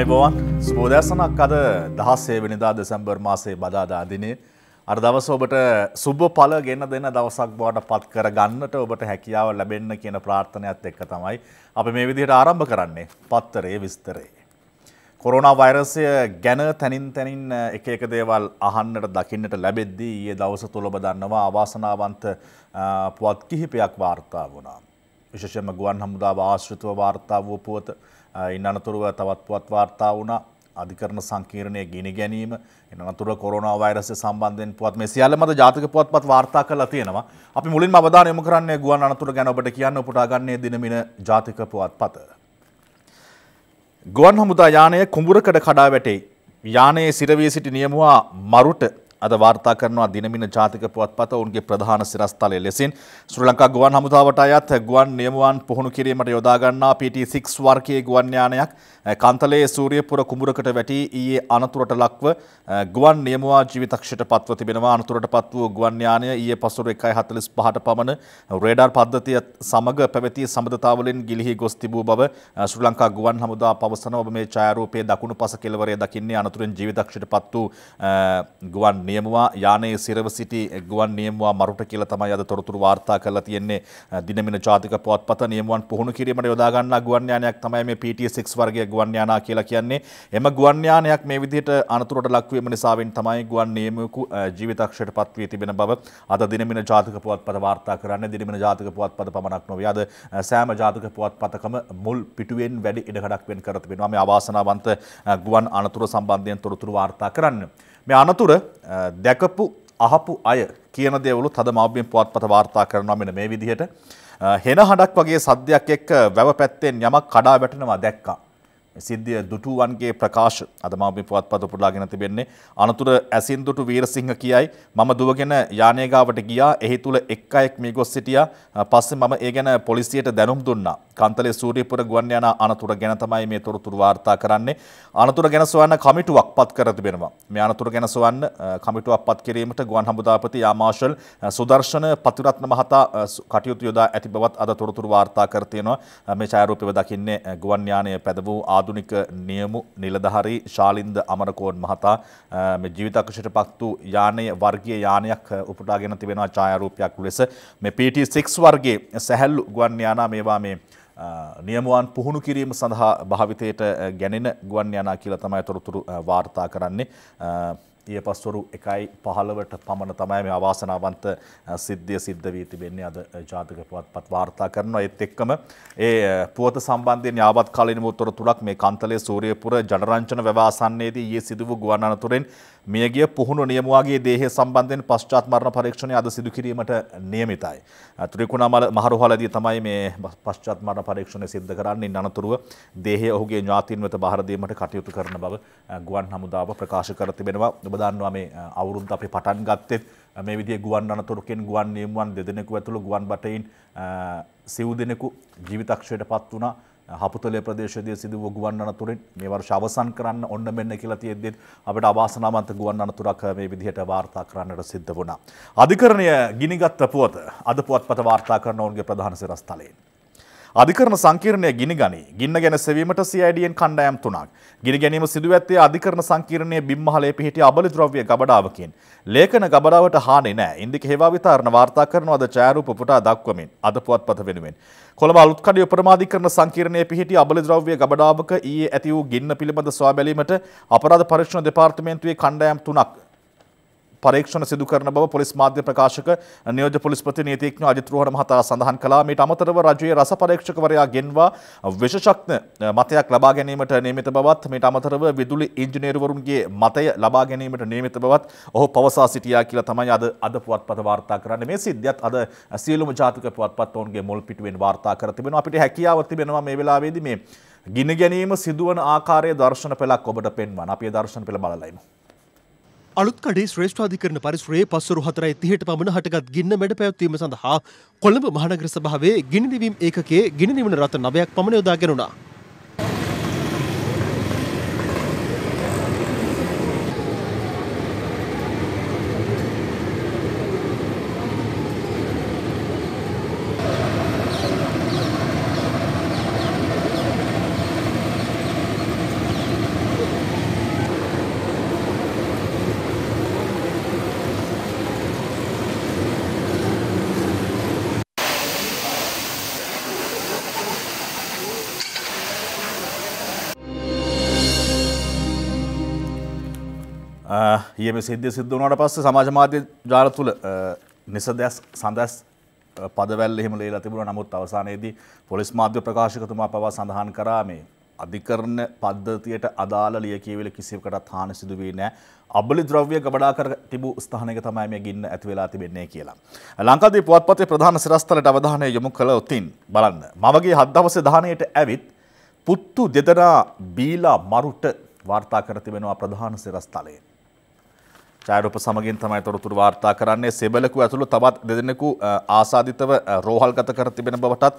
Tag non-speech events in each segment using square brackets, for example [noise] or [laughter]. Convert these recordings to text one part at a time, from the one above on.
අයිබෝවන් සුබෝදයසනක් අද දහස්සේ වෙනිදා දෙසැම්බර් මාසේ බදාදා දිනේ අර දවස ඔබට සුබ පල ගෙන දෙන දවසක් බවට පත් කර ගන්නට ඔබට හැකියාව ලැබෙන්න කියන ප්‍රාර්ථනයත් එක්ක තමයි අපි මේ විදිහට ආරම්භ කරන්නේ පත්තරේ විස්තරේ. කොරෝනා වෛරසය ගැන තැනින් තැනින් එක එක දේවල් අහන්නට දකින්නට ලැබෙද්දී ඊයේ දවස තුල ඔබ දන්නවා අවාසනාවන්ත පුවත් කිහිපයක් වාර්තා වුණා. විශේෂයෙන්ම ගුවන් හමුදාව ආශ්‍රිතව වාර්තා වූ පුවත ඉන් අනතුරුව තවත් පුවත් වාර්තා වුණ අධිකරණ සංකීර්ණය ගිනි ගැනීම එන අනතුර කොරෝනා වෛරසය සම්බන්ධයෙන් පුවත් මේ සියල්ල මත ජාතික පුවත්පත් වාර්තා කරලා තියෙනවා. අපි මුලින්ම අවධානය යොමු කරන්නේ ගුවන් අනතුර ගැන ඔබට කියන්න උපුටා ගන්නේ දිනමින ජාතික පුවත්පත. ගුවන් හමුදා යානය කුඹුරකඩ කඩා වැටේ. යානයේ සිරවී සිටි නියමුවා මරුට අද වාර්තා කරනවා දිනමින ජාතික පුවත්පත ඔවුන්ගේ ප්‍රධාන සිරස්තලය ලෙසින් ශ්‍රී ලංකා ගුවන් හමුදාවට අයත් ගුවන් නියමුවන් පුහුණු කිරීමට යොදා ගන්නා PT6 වර්ගයේ ගුවන් යානයක් කන්තලයේ සූරියපුර කුඹුරකට වැටි ඊයේ අනතුරට ලක්ව ගුවන් නියමුවා ජීවිතක්ෂයට පත්ව තිබෙනවා. අනතුරට පත් වූ ගුවන් යානය ඊයේ පසුර 1:45ට පමණ රේඩාර් පද්ධතිය සමග පැවති සබඳතාවලින් ගිලිහි ගොස් තිබූ බව ශ්‍රී ලංකා ගුවන් හමුදා පවසන ඔබ මේ ඡායාරූපයේ දකුණු පස කෙළවරේ දකින්නේ අනතුරෙන් ජීවිතක්ෂයට පත් වූ ගුවන් නියමුවා යානයේ සිරව සිටි ගුවන් නියමුවා මරුට කියලා තමයි අද තොරතුරු වාර්තා කරලා තියෙන්නේ. දිනමින ජාතික පුවත්පත නියමුවන් පුහුණු කිරීමට යොදා ගන්නා ගුවන් යානයක් තමයි මේ PT6 වර්ගයේ ගුවන් යානා කියලා කියන්නේ එම ගුවන් යානයක් මේ විදිහට අනතුරට ලක්වීම නිසාවෙන් තමයි ගුවන් නියමකු ජීවිතක්ෂයට පත් වී තිබෙන බව අද දිනමින ජාතික පුවත්පත වාර්තා කරන්නේ දිනමින ජාතික පුවත්පත පමණක් නොවේ අද සෑම ජාතික පුවත්පතකම මුල් පිටුවෙන් වැඩි ඉඩකඩක් වෙන් කර තිබෙනවා මේ අවාසනාවන්ත ගුවන් අනතුර සම්බන්ධයෙන් තොරතුරු වාර්තා කරන්න මේ අනතුර දැකපු අහපු අය කියන දේවලුත් අද මව්බිම් පුවත්පත වාර්තා කරනවා මෙන්න මේ විදිහට හෙන හඬක් වගේ සද්දයක් එක්ක වැව පැත්තෙන් යමක් කඩා වැටෙනවා දැක්කා සිද්ධිය දුටුවන්ගේ ප්‍රකාශ අදමාපි පුවත් පත පුරලාගෙන තිබෙන්නේ අනතුර ඇසින් දුටු වීරසිංහ කියයි මම දුවගෙන යානය ගාවට ගියා එහි තුල එක් අයෙක් මේ ගොස් සිටියා පස්සේ මම ඒ ගැන පොලිසියට දැනුම් දුන්නා කන්තලේ සූර්යපුර ගුවන් යානා අනතුර ගැන තමයි මේ තොරතුරු වාර්තා කරන්නේ අනතුර ගැන සොයන්න කමිටුවක් පත් කර තිබෙනවා මේ අනතුර ගැන සොයන්න කමිටුවක් පත් කිරීමට ගුවන් හමුදාපති යා මාෂල් සුදර්ශන පතිරත්න මහතා කටයුතු යොදා ඇති බවත් අද තොරතුරු වාර්තා කර තියෙනවා මේ ඡායාරූපය දකින්නේ ගුවන් යානය පැද වූ ආ ආදුනික නියමු නිලධහරි ශාලින්ද අමරකෝන් මහතා මේ ජීවිතක්ෂයට පක්තු යානය වර්ගිය යානයක් උපටාගෙන තිබෙනවා ඡායරූපයක් ලෙස මේ PT6 වර්ගේ සැහැල්ලු ගුවන් යානා මේවා මේ නියමුවන් පුහුණු කිරීම සඳහා භාවිතයට ගැනෙන ගුවන් යනා කියලා තමයි තොරතුරු වාර්තා කරන්නේ ඊපස්වරු එකයි පහළවට පමණ තමයි මේ අවාසනාවන්ත සිද්ධිය සිද්ධ වී තිබෙන්නේ අද ජාතක පුවත්පත් වාර්තා කරනවා ඒත් එක්කම ඒ පුවත සම්බන්ධයෙන් යාවත් කාලීන උත්තර තුනක් මේ කන්තලේ සූර්යපුර ජනරංජන ව්‍යවසානයේදී ඊයේ සිදු වූ ගුවන් අනතුරෙන් මියගිය පුහුණු නියමුවාගේ දේහ සම්බන්ධෙන් පශ්චාත් මරණ පරීක්ෂණය අද සිදුකිරීමට නියමිතයි. ත්‍රිකුණාමල මහරුහලදී තමයි මේ පශ්චාත් මරණ පරීක්ෂණය සිද්ධ කරන්නේ අනතුරුව දේහය ඔහුගේ ඥාතීන් වෙත බහර දීමට කටයුතු කරන බව ගුවන් හමුදාව ප්‍රකාශ කර තිබෙනවා. ඔබ දන්නවා මේ අවුරුද්ද අපි පටන් ගත්තෙත් මේ විදිය ගුවන් අනතුරකින් ගුවන් නියමුවන් දෙදෙනෙකු ඇතුළු ගුවන් බටයින් සිව් දෙනෙකු ජීවිතක්ෂයට පත් වුණා. හපුතලය ප්‍රදේශදය සිද වූ ගුවන්න්න තුරින් මේ වර්ෂ අවසන් කරන්න ඔන්න මෙන්න කියලා තියෙද්දෙත් අපට අවාසනාමන්ත ගුවන්න්න තුරක් මේ විදිහට වාර්තා කරන්නට සිද්ධ වුණා. අධිකරණය ගිනිගත්ත පුවත අද පුවත්පත වාර්තා කරන ඔවුන්ගේ ප්‍රධාන සිරස්ථලයෙන්. අධිකරණ සංකීර්ණය ගිනි ගනී ගින්න ගැන සෙවීමට CIDෙන් කණ්ඩායම් තුනක්. ගිනි ගැනීම සිදු ඇත්තේ අධිකරණ සංකීර්ණයේ බිම්මහලේ පිහිටි අබලි ද්‍රව්‍ය ගබඩාවකින්. ලේඛන ගබඩාවට හානි නෑ. ඉන්දික හේවා විතාරණ වාර්තා කරනවාද ඡායාරූප පුටා දක්වමින් අද පුවත්පත වෙනුවෙන්. කොළඹ අලුත්කඩිය ප්‍රමාධිකරණ සංකීර්ණයේ පිහිටි අබලද්‍රව්‍ය ගබඩාවක ඊයේ ඇති වූ ගින්න පිළිබඳ සොයා බැලීමට අපරාධ පරීක්ෂණ දෙපාර්තමේන්තුවේ කණ්ඩායම් තුනක් පරීක්ෂණ සිදු කරන බව පොලිස් මාධ්‍ය ප්‍රකාශක නියෝජ්‍ය පොලිස්පති නීතිඥ අජිත් රෝහණ මහතා සඳහන් කළා. මීට අමතරව රජයේ රස පරීක්ෂකවරයා ගෙන්වා විශේෂඥ මතයක් ලබා ගැනීමට නියමිත බවත් මීට අමතරව විදුලි ඉංජිනේරුවරුන්ගේ මතය ලබා ගැනීමට නියමිත බවත් ඔහු පවසා සිටියා කියලා තමයි අද අද පුවත්පත වාර්තා කරන්නේ. මේ සිද්ධියත් අද සියලුම ජාතික පුවත්පත් ඔවුන්ගේ මුල් පිටුවෙන් වාර්තා කර තිබෙනවා. අපිට හැකියාව තිබෙනවා මේ වෙලාවේදී මේ ගිනි ගැනීම සිදුවන ආකාරයේ දර්ශන පෙළක් ඔබට පෙන්වන්න. අපි ඒ දර්ශන පෙළ බලලයිමු. අලුත්කඩේ ශ්‍රේෂ්ඨාධිකරන පරිසරයේ පස්වරු හතරයි තිහට පමණ හටගත් ගින්න මැඩ පැවැත්වීම සඳහා කොළඹ මහනගර සභාවේ ගිනිනිවීම් ඒකගේ ගිනිනිවන රථ නවයක් පමණ යොදා ගෙනුණා. ඊයේ සිද්ධිය සිද්ධ වුණාට පස්සේ සමාජ මාධ්‍ය ජාල තුල නිසදැස් සඳැස් පදවැල් එහෙම ලේලා තිබුණා නමුත් අවසානයේදී පොලිස් මාධ්‍ය ප්‍රකාශකතුමා පවා සඳහන් කරා මේ අධිකරණ පද්ධතියට අදාළ ලියකියවිලි කිසිවකටත් හානි සිදු වෙන්නේ නැහැ. අබලි ද්‍රව්‍ය ගබඩා කර තිබූ ස්ථානයක තමයි මේ ගින්න ඇති වෙලා තිබෙන්නේ කියලා. ලංකාදීප පුවත්පතේ ප්‍රධාන සිරස්තලට අවධානය යොමු කළොතින් බලන්න. මවගේ හත් දවසේ දහණයට ඇවිත් පුත්තු දෙදෙනා බීලා මරුට වාර්තා කර තිබෙනවා ප්‍රධාන සිරස්තලයේ. ඡායරූප සමගින් තමයි තොරතුරු වාර්තා කරන්නේ සෙබලකු ඇතුළු තවත් දෙදෙනෙකු ආසාදිතව රෝහල්ගත කර තිබෙන බවටත්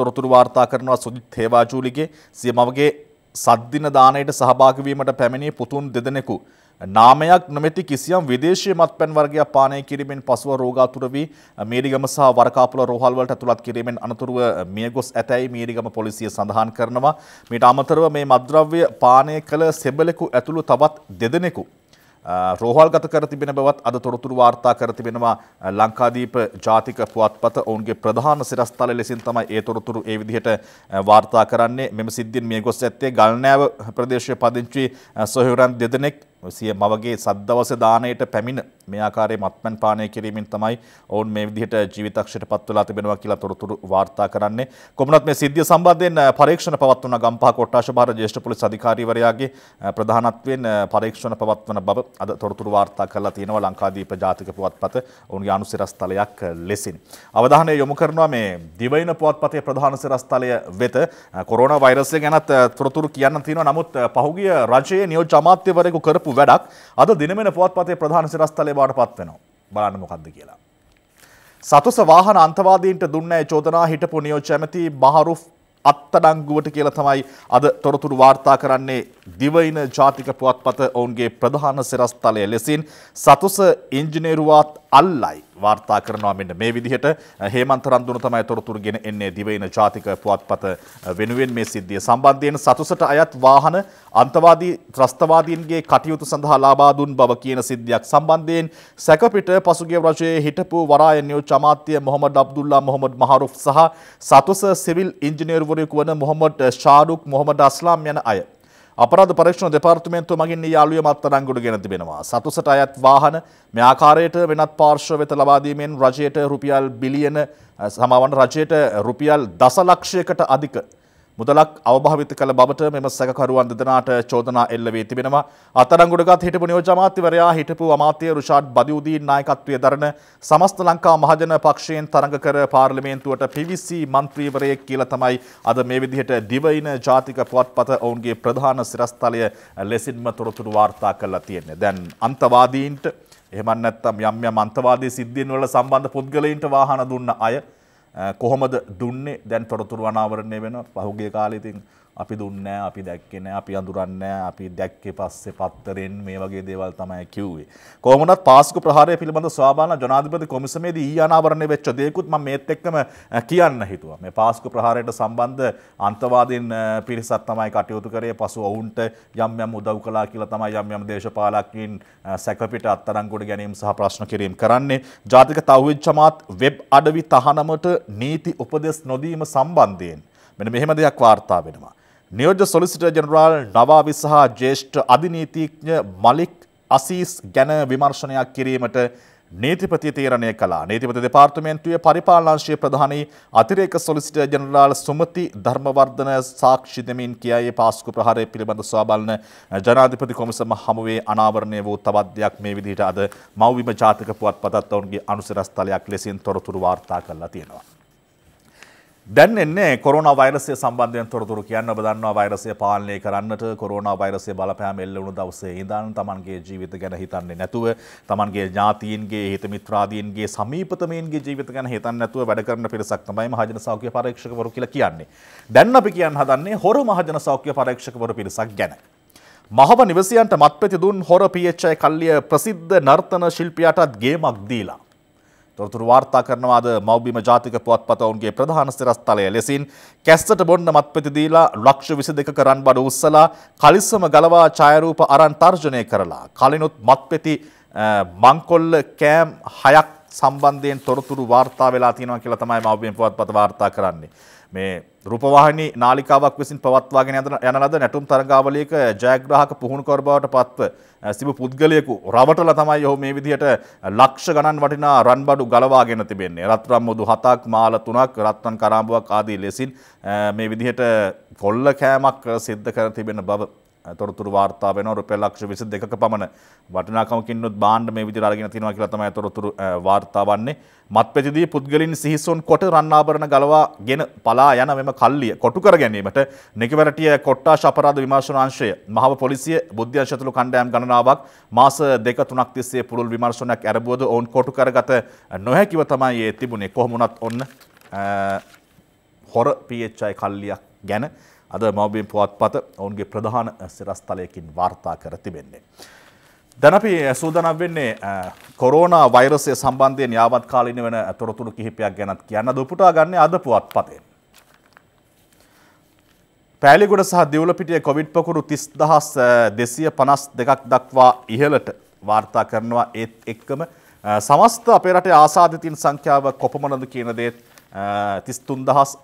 තොරතුරු වාර්තා කරනවා සුජිත් හේවාජූලිගේ සිය මවගේ සද්දින දාණයට සහභාගී වීමට පැමිණි පුතුන් දෙදෙනෙකු නාමයක් නොමැති කිසියම් විදේශීය මත්පැන් වර්ගයක් පානය කිරීමෙන් පසුව රෝගාතුර වී මීරිගම සහ වරකාපුල රෝහල් වලට ඇතුළත් කිරීමෙන් අනතුරුව මිය ගොස් ඇතැයි මීරිගම පොලිසිය සඳහන් කරනවා. මීට අමතරව මේ මද්ද්‍රව්‍ය පානය කළ සෙබලෙකු ඇතුළු තවත් දෙදෙනෙකු රෝහල් ගත කර තිබෙන බවත් අද තොරතුරු වාර්තා කර තිබෙනවා ලංකාදීප ජාතික පුවත්පත ඔවුන්ගේ ප්‍රධාන සිරස්තල ලෙසින් තමයි ඒ තොරතුරු ඒ විදිහට වාර්තා කරන්නේ මෙම සිද්ධියෙන් මියගොස් ඇත්තේ ගල්නෑව ප්‍රදේශයේ පදිංචි සොහොයුරන් දෙදෙනෙක් සිය මවගේ සද්දවස දානයට පැමිණ මේ ආකාරයේ මත්පැන් පානය කිරීමෙන් තමයි ඔවුන් මේ විදිහට ජීවිතක්ෂයට පත් වෙලා තිබෙනවා කියලා තොරතුරු වාර්තා කරන්නේ. කොමුණත් මේ සිද්ධිය සම්බන්ධයෙන් පරීක්ෂණ පවත්වන ගම්පහ කොට්ටාශ භාර ජ්‍යෙෂ්ඨ පොලිස් අධිකාරීවරයාගේ ප්‍රධානත්වයෙන් පරීක්ෂණ පවත්වන බව අද තොරතුරු වාර්තා කරලා තියෙනවා ලංකාදීප ජාතික පුවත්පත ඔවුන්ගේ අනුසිරස්තලයක් ලෙසින්. අවධානය යොමු කරනවා මේ දිවයින පුවත්පතේ ප්‍රධාන සිරස්තලය වෙත කොරෝනා වෛරසය ගැනත් තොරතුරු කියන්න තියෙනවා. නමුත් පහුගිය රජයේ නියෝජ්‍ය අමාත්‍යවරයෙකු කරපු කරපු වැඩක් අද දිනමෙන පුවත්පතේ ප්‍රධාන සිරස්තලේ බාට පත්වෙනවා. බලන්න මොකක්ද කියලා. සතුස වාහන අන්තවාදීන්ට දුන්නෑ චෝදනා හිටපු නියෝජ්‍ය ඇමති බහරුෆ් අත්තඩංගුවට කියලා තමයි අද තොරතුරු වාර්තා කරන්නේ දිවයින ජාතික පුවත්පත ඔවුන්ගේ ප්‍රධාන සිරස්තලය ලෙසින් සතුස ඉංජිනේරුවාත් අල්ලයි වාර්තා කරනවා මෙන්න මේ විදිහට හේමන්ත රන්දුන තමයි තොරතුරුගෙන එන්නේ දිවයින ජාතික පුවත්පත වෙනුවෙන් මේ සිද්ධිය සම්බන්ධයෙන් සතුසට අයත් වාහන අන්තවාදී ත්‍රස්තවාදීන්ගේ කටයුතු සඳහා ලබා දුන් බව කියන සිද්ධියක් සම්බන්ධයෙන් සැකපිට පසුගිය වර්ෂයේ හිටපු වරාය නියෝජ්‍ය අමාත්‍ය මොහමඩ් අබ්දුල්ලා මොහමඩ් මහරුෆ් සහ සතුස සිවිල් ඉංජිනේරුවරයෙකු වන මොහමඩ් ෂාරුක් මොහමඩ් අස්ලාම් යන අය අපරාධ පරීක්ෂණ දෙපාර්තමේන්තුව මගින් ඊ යාළුවේ මත්තරංගුඩු ගෙන තිබෙනවා. සතුසට අයත් වාහන මේ ආකාරයට වෙනත් පාර්ශ්ව වෙත ලබා දීමෙන් රජයට රුපියල් බිලියන සමාවන රජයට රුපියල් දසලක්ෂයකට අධික මුදලක් අවභාවිත කළ බවට මෙම සැකකරුවන් දෙදෙනාට චෝදනා එල්ල වී තිබෙනවා. අත්අඩංගුවට හිටපු නියෝජ්‍ය අමාත්‍යවරයා හිටපු අමාත්‍ය රුෂාඩ් බදියුදීන් නායකත්වයේ දරන සමස්ත ලංකා මහජන පක්ෂයෙන් තරඟ කර පාර්ලිමේන්තුවට පිවිසි මන්ත්‍රීවරයෙක් කියලා තමයි අද මේ විදිහට දිවයින ජාතික පුවත්පත ඔවුන්ගේ ප්‍රධාන සිරස්තලය ලෙසින්ම තොරතුරු වාර්තා කළා තියෙන්නේ. දැන් අන්තවාදීන්ට එහෙම නැත්නම් යම් යම් අන්තවාදී සිද්ධීන් වල සම්බන්ධ පුද්ගලයින්ට වාහන දුන්න අය කොහොමද දුන්නේ දැන් තොරතුරු අනාවරණය වෙන පහුගේ කාලීතින් අපි දුන්නෑ අපි දැක්කෙන අපි අඳුරන්න අපි දැක්කෙ පස්සේ පත්තරෙන් මේ වගේ දේවල් තමයි කිව්වේ. කොමනත් පාස්ක ප්‍රහාරය පිළිබඳ ස්වාබාන ජනාධිපති කොමිසමේද ඊයානාවරණය වෙච්ච දෙයකුත් ම මේත් එක්කම කියන්න හිතුව. මේ පාස්ක ප්‍රහාරයට සම්බන්ධ අන්තවාදෙන් පිරිසත් තමයි කටයුතු කරේ පසු ඔවුන්ට යම් යම් උදව් කලා කියලා තමයි යම් යම් දේශපාලක්කින් සැකපිට අත්තරංගොඩ ගැනීම සහ ප්‍රශ්න කිරීම් කරන්නේ ජාතික තවවිච්චමත් වෙබ් අඩවි තහනමට නීති උපදෙස් නොදීම සම්බන්ධයෙන්. මෙන මෙහෙම දෙයක් වාර්තා වෙනවා. නියෝජ්‍ය සොලිසිට ජනරාල් නවාවි සහ ජේෂ්ඨ අධිනීතිඥ මලික් අසීස් ගැන විමර්ශනයක් කිරීමට නීතිපති තීරණය කළා. නීතිපති දෙපාර්තමේන්තුවේ පරිපාලනංශයේ ප්‍රධානි අතිරේක සොලිසිටර් ජෙනරාල් සුමති ධර්මවර්ධන සාක්ෂි දෙමින් කියයි පාස්කු ප්‍රහාරය පිළිබඳ සොයාබලන ජනාධිපති කොමිසම හමුවේ අනාවරණය වූ තවත් දෙයක් මේ විදිහට අද මව්විම ජාතික පුවත්පතත් ඔවුන්ගේ අනුසරස්ථලයක් ලෙසින් තොරතුරු වාර්තා කරලා තියෙනවා. දැන් එන්නේ කොරන වෛරසය සම්බන්ධයෙන් තොරතුරු කියන්න බදන්නවා වෛරසය පාලනය කරන්නට කොරන වෛරසය බලපෑම එල්ලවුණු දවසේ ඉඳන් තමන්ගේ ජීවිත ගැන හිතන්නේ නැතුව තමන්ගේ ඥාතීන්ගේ හිත මිත්‍රාදීන්ගේ සමීපතමයින්ගේ ජීවිත ගැන හිතන්නේ නැතුව වැඩ කරන පිරිසක් තමයි මහජන සෞඛ්‍ය පරීක්ෂකවරු කියලා කියන්නේ. දැන් අපි කියන්න හදන්නේ හොර මහජන සෞඛ්‍ය පරීක්ෂකවරු පිරිසක් ගැන. මහව නිවසියන්ට මත්පැති දුන් හොර PHI කල්ලිය ප්‍රසිද්ධ නර්තන ශිල්පියාටත් ගේමක් දීලා තොරතුරු වාර්තා කරනවාද මව්බිම ජාතික පුවත්පත ඔවුන්ගේ ප්‍රධාන සිරස්තලය ලෙසින් කැස්සට බොන්න මත්පෙති දීලා ලක්ෂ 22ක කරන් බඩ උස්සලා කලිස්සම ගලවා ඡායාරූප අරන් තර්ජනය කරලා කලිනුත් මත්පෙති මංකොල්ල කෑම් හයක් සම්බන්ධයෙන් තොරතුරු වාර්තා වෙලා තියෙනවා කියලා තමයි මව්බිම පුවත්පත වාර්තා කරන්නේ මේ රූපවාහිනී නාලිකාවක් විසින් පවත්වාගෙන යන ලද නැටුම් තරගාවලියක ජයග්‍රාහක පුහුණුකරු බවට පත්ව සිබු පුද්ගලයෙකු රවටලා තමයි ඔහු මේ විදිහට ලක්ෂ ගණන් වටිනා රන්බඩු ගලවාගෙන තිබෙන්නේ. රත්රම් මුදු හතක්, මාල තුනක්, රත්රන් කරාඹුවක් ආදී ලෙසින් මේ විදිහට කොල්ල කෑමක් සිද්ධ කර තිබෙන බව තොරතුර වාර්තා වෙන රුපියල් ලක්ෂ 22ක පමණ වටිනාකමකින්නුත් බාණ්ඩ මේ විදිහට අරගෙන තිනවා කියලා තමයි තොරතුරු වාර්තා වන්නේ. මත්පැතිදී පුද්ගලින් සිහිසොන් කොට රන්ආභරණ ගලවාගෙන පලා යන මෙම කල්ලිය කොටු කර ගැනීමට නිකවරටිය කොට්ටාශ අපරාධ විමර්ශන අංශය මහව පොලිසිය බුද්ධ්‍යංශ ඇතුළු කණ්ඩායම් ගණනාවක් මාස දෙක තුනක් තිස්සේ පුළුල් විමර්ශනයක් ඇරඹුවද ඔවුන් කොටු කරගත නොහැකිව තමයි ඒ තිබුණේ. කොහොම වුණත් ඔන්න හොර PHI කල්ලියක් ගැන අද මවබිම් පුවත්පත ඔවුන්ගේ ප්‍රධාන සිරස්ථලයකින් වාර්තා කර තිබෙන්නේ. දැන අපි සූදනම් වෙන්නේ කොරෝණ වෛරසය සම්බන්ධයෙන් යාවත් කාලින වෙන තොරතුරු කිහිපයක් ගැනත් කියන්න දුපුටා ගන්න අද පුවත්පතේ. පෑලිගොඩ සහ දියවලපිටිය කොවිඩ් පොකුරු තිස් දහස් දෙසිය පනස් දෙකක් දක්වා ඉහළට වාර්තා කරනවා ඒත් එක්කම සමස්ත අපේ රටේ ආසාධිතින් සංඛ්‍යාව කොපමණද කියන දේත් තිස්තුන් දහස්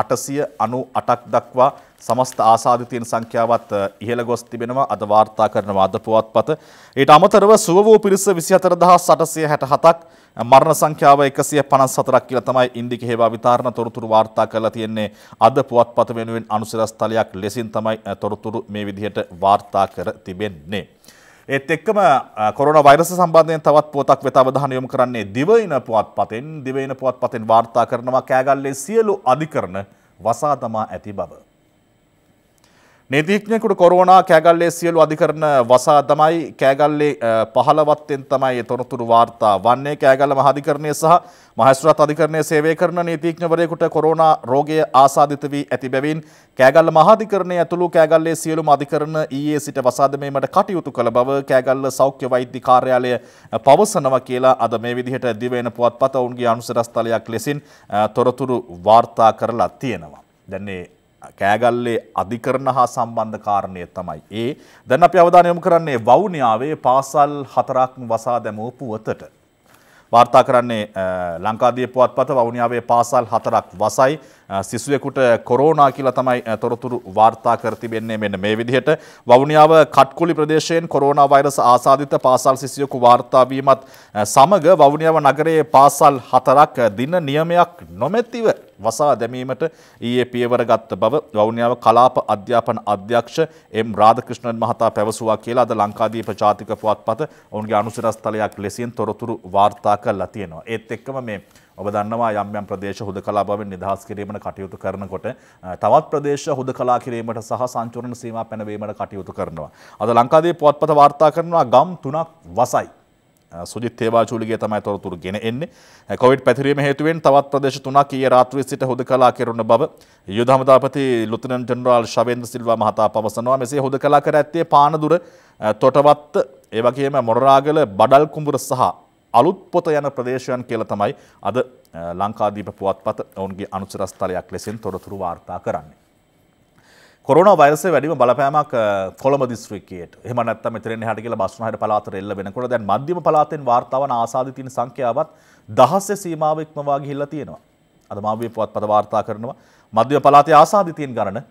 අටසිය අනු අටක් දක්වා සමස්ත ආසාධිතයන් සංඛ්‍යාවත් ඉහළ ගොස් තිබෙනවා අද වාර්තා කරනවා අද පුවත්පත. ඊට අමතරව සුව වූ පිරිස 24867ක් මරණ සංඛ්‍යාව 154ක් කියලා තමයි ඉන්දික හේවා විතාරණ තොරතුරු වාර්තා කරලා තියෙන්නේ. අද පුවත්පත වෙනුවෙන් අනුසිරස්තලයක් ලෙසින් තමයි තොරතුරු මේ විදිහට වාර්තා කර තිබෙන්නේ. ඒත් එක්කම කොරන වෛරස සම්බන්ධයෙන් තවත් පුවතක් වෙත අවධානය යොමු කරන්නේ දිවයින පුවත්පතෙන් දිවයින පුවත්පතෙන් වාර්තා කරනවා කෑගල්ලේ සියලු අධිකරණ වසා දමා ඇති බව. නීතිඥයෙකුට කොරෝනා කෑගල්ලේ සියලු අධිකරණ වසා තමයි කෑගල්ලේ 15වත්ෙන් තමයි තොරතුරු වාර්තා වන්නේ කෑගල්ල මහාධිකරණය සහ මහේස්ත්‍රාත් අධිකරණයේ සේවය කරන නීතිඥවරයෙකුට කොරෝනා රෝගය ආසාදිත වී ඇති බැවින් කෑගල්ල මහාධිකරණය ඇතුළු කෑගල්ලේ සියලුම අධිකරණ ඊයේ සිට වසා දැමීමට කටයුතු කළ බව කෑගල්ල සෞඛ්‍ය වෛද්‍ය කාර්යාලය පවසනවා කියලා අද මේ විදිහට දිවයින පුවත්පත ඔවුන්ගේ අනුසරස්ථලයක් ලෙසින් තොරතුරු වාර්තා කරලා තියෙනවා. දැන් කෑගල්ලේ අධිකරණ හා සම්බන්ධ කාරණය තමයි. ඒ දැන් අපි අවධානය යොමු කරන්නේ වවුනියාවේ පාසල් හතරක් වසා දැමූ පුවතට. වාර්තා කරන්නේ ලංකාදී පුවත්පත වවුනියාවේ පාසල් හතරක් වසයි සිසුවෙකුට කොරෝනා කියලා තමයි තොරතුරු වාර්තා කර තිබෙන්නේ මෙන්න මේ විදිහට වවුනියාව කට්කුලි ප්‍රදේශයෙන් කොරෝනා වෛරස් ආසාදිත පාසල් සිසුවෙකු වාර්තා වීමත් සමග වවුනියාව නගරයේ පාසල් හතරක් දින නියමයක් නොමැතිව වසා දැමීමට ඊයේ පියවර ගත්ත බව වවුනියාව කලාප අධ්‍යාපන අධ්‍යක්ෂ එම් රාධකෘෂ්ණන් මහතා පැවසුවා කියලා අද ලංකාදීප ජාතික පුවත්පත ඔවුන්ගේ අනුසිරස්තලයක් ලෙසින් තොරතුරු වාර්තා කරලා තියෙනවා. ඒත් එක්කම මේ ඔබ දන්නවා යම් යම් ප්‍රදේශ හුදකලා බවෙන් නිදහස් කිරීමට කටයුතු කරනකොට තවත් ප්‍රදේශ හුදකලා කිරීමට සහ සංචරණ සීමා පැනවීමට කටයුතු කරනවා. අද ලංකාවේ පුවත්පත වාර්තා කරනවා ගම් තුනක් වසයි. සුජිත් තේවාචූලිගේ තමයි තොරතුරු ගෙන එන්නේ. කොවිඩ් පැතිරීම හේතුවෙන් තවත් ප්‍රදේශ තුනක් ඊයේ රාත්‍රියේ සිට හුදකලා කෙරුණ බව යුද හමුදාපති ලුතනන් ජෙනරාල් ශවේන්ද්‍ර සිල්වා මහතා පවසනවා. මෙසේ හුදකලා කර ඇත්තේ පානදුර, තොටවත්ත, ඒ වගේම මොරරාගල, බඩල් කුඹුර සහ අලුත් පොත යන ප්‍රදේශයන් කියල තමයි අද ලංකාදීප පුවත්පත ඔවුන්ගේ අනුචරස්ථලයක් ලෙසින් තොරතුරු වාර්තා කරන්නේ. කොරන වයස වැඩිම බලපෑමක් කොළඹ දිස්ත්‍රික්කයට එහම නැත්තම මෙතෙන් හැට කියලා බස්නහට පලාතර එල්ල වෙනකොට දැන් මධ්‍යම පලාතෙන් වාර්තාවන ආසාධිතින සංඛ්‍යාවත් දහස්සේ සීමාව ඉක්මවා ගිහිල්ලා තියෙනවා. අද මාධ්‍ය පුවත්පත වාර්තා කරනවා මධ්‍යම පලාතේ ආසාධිතීන් ගණන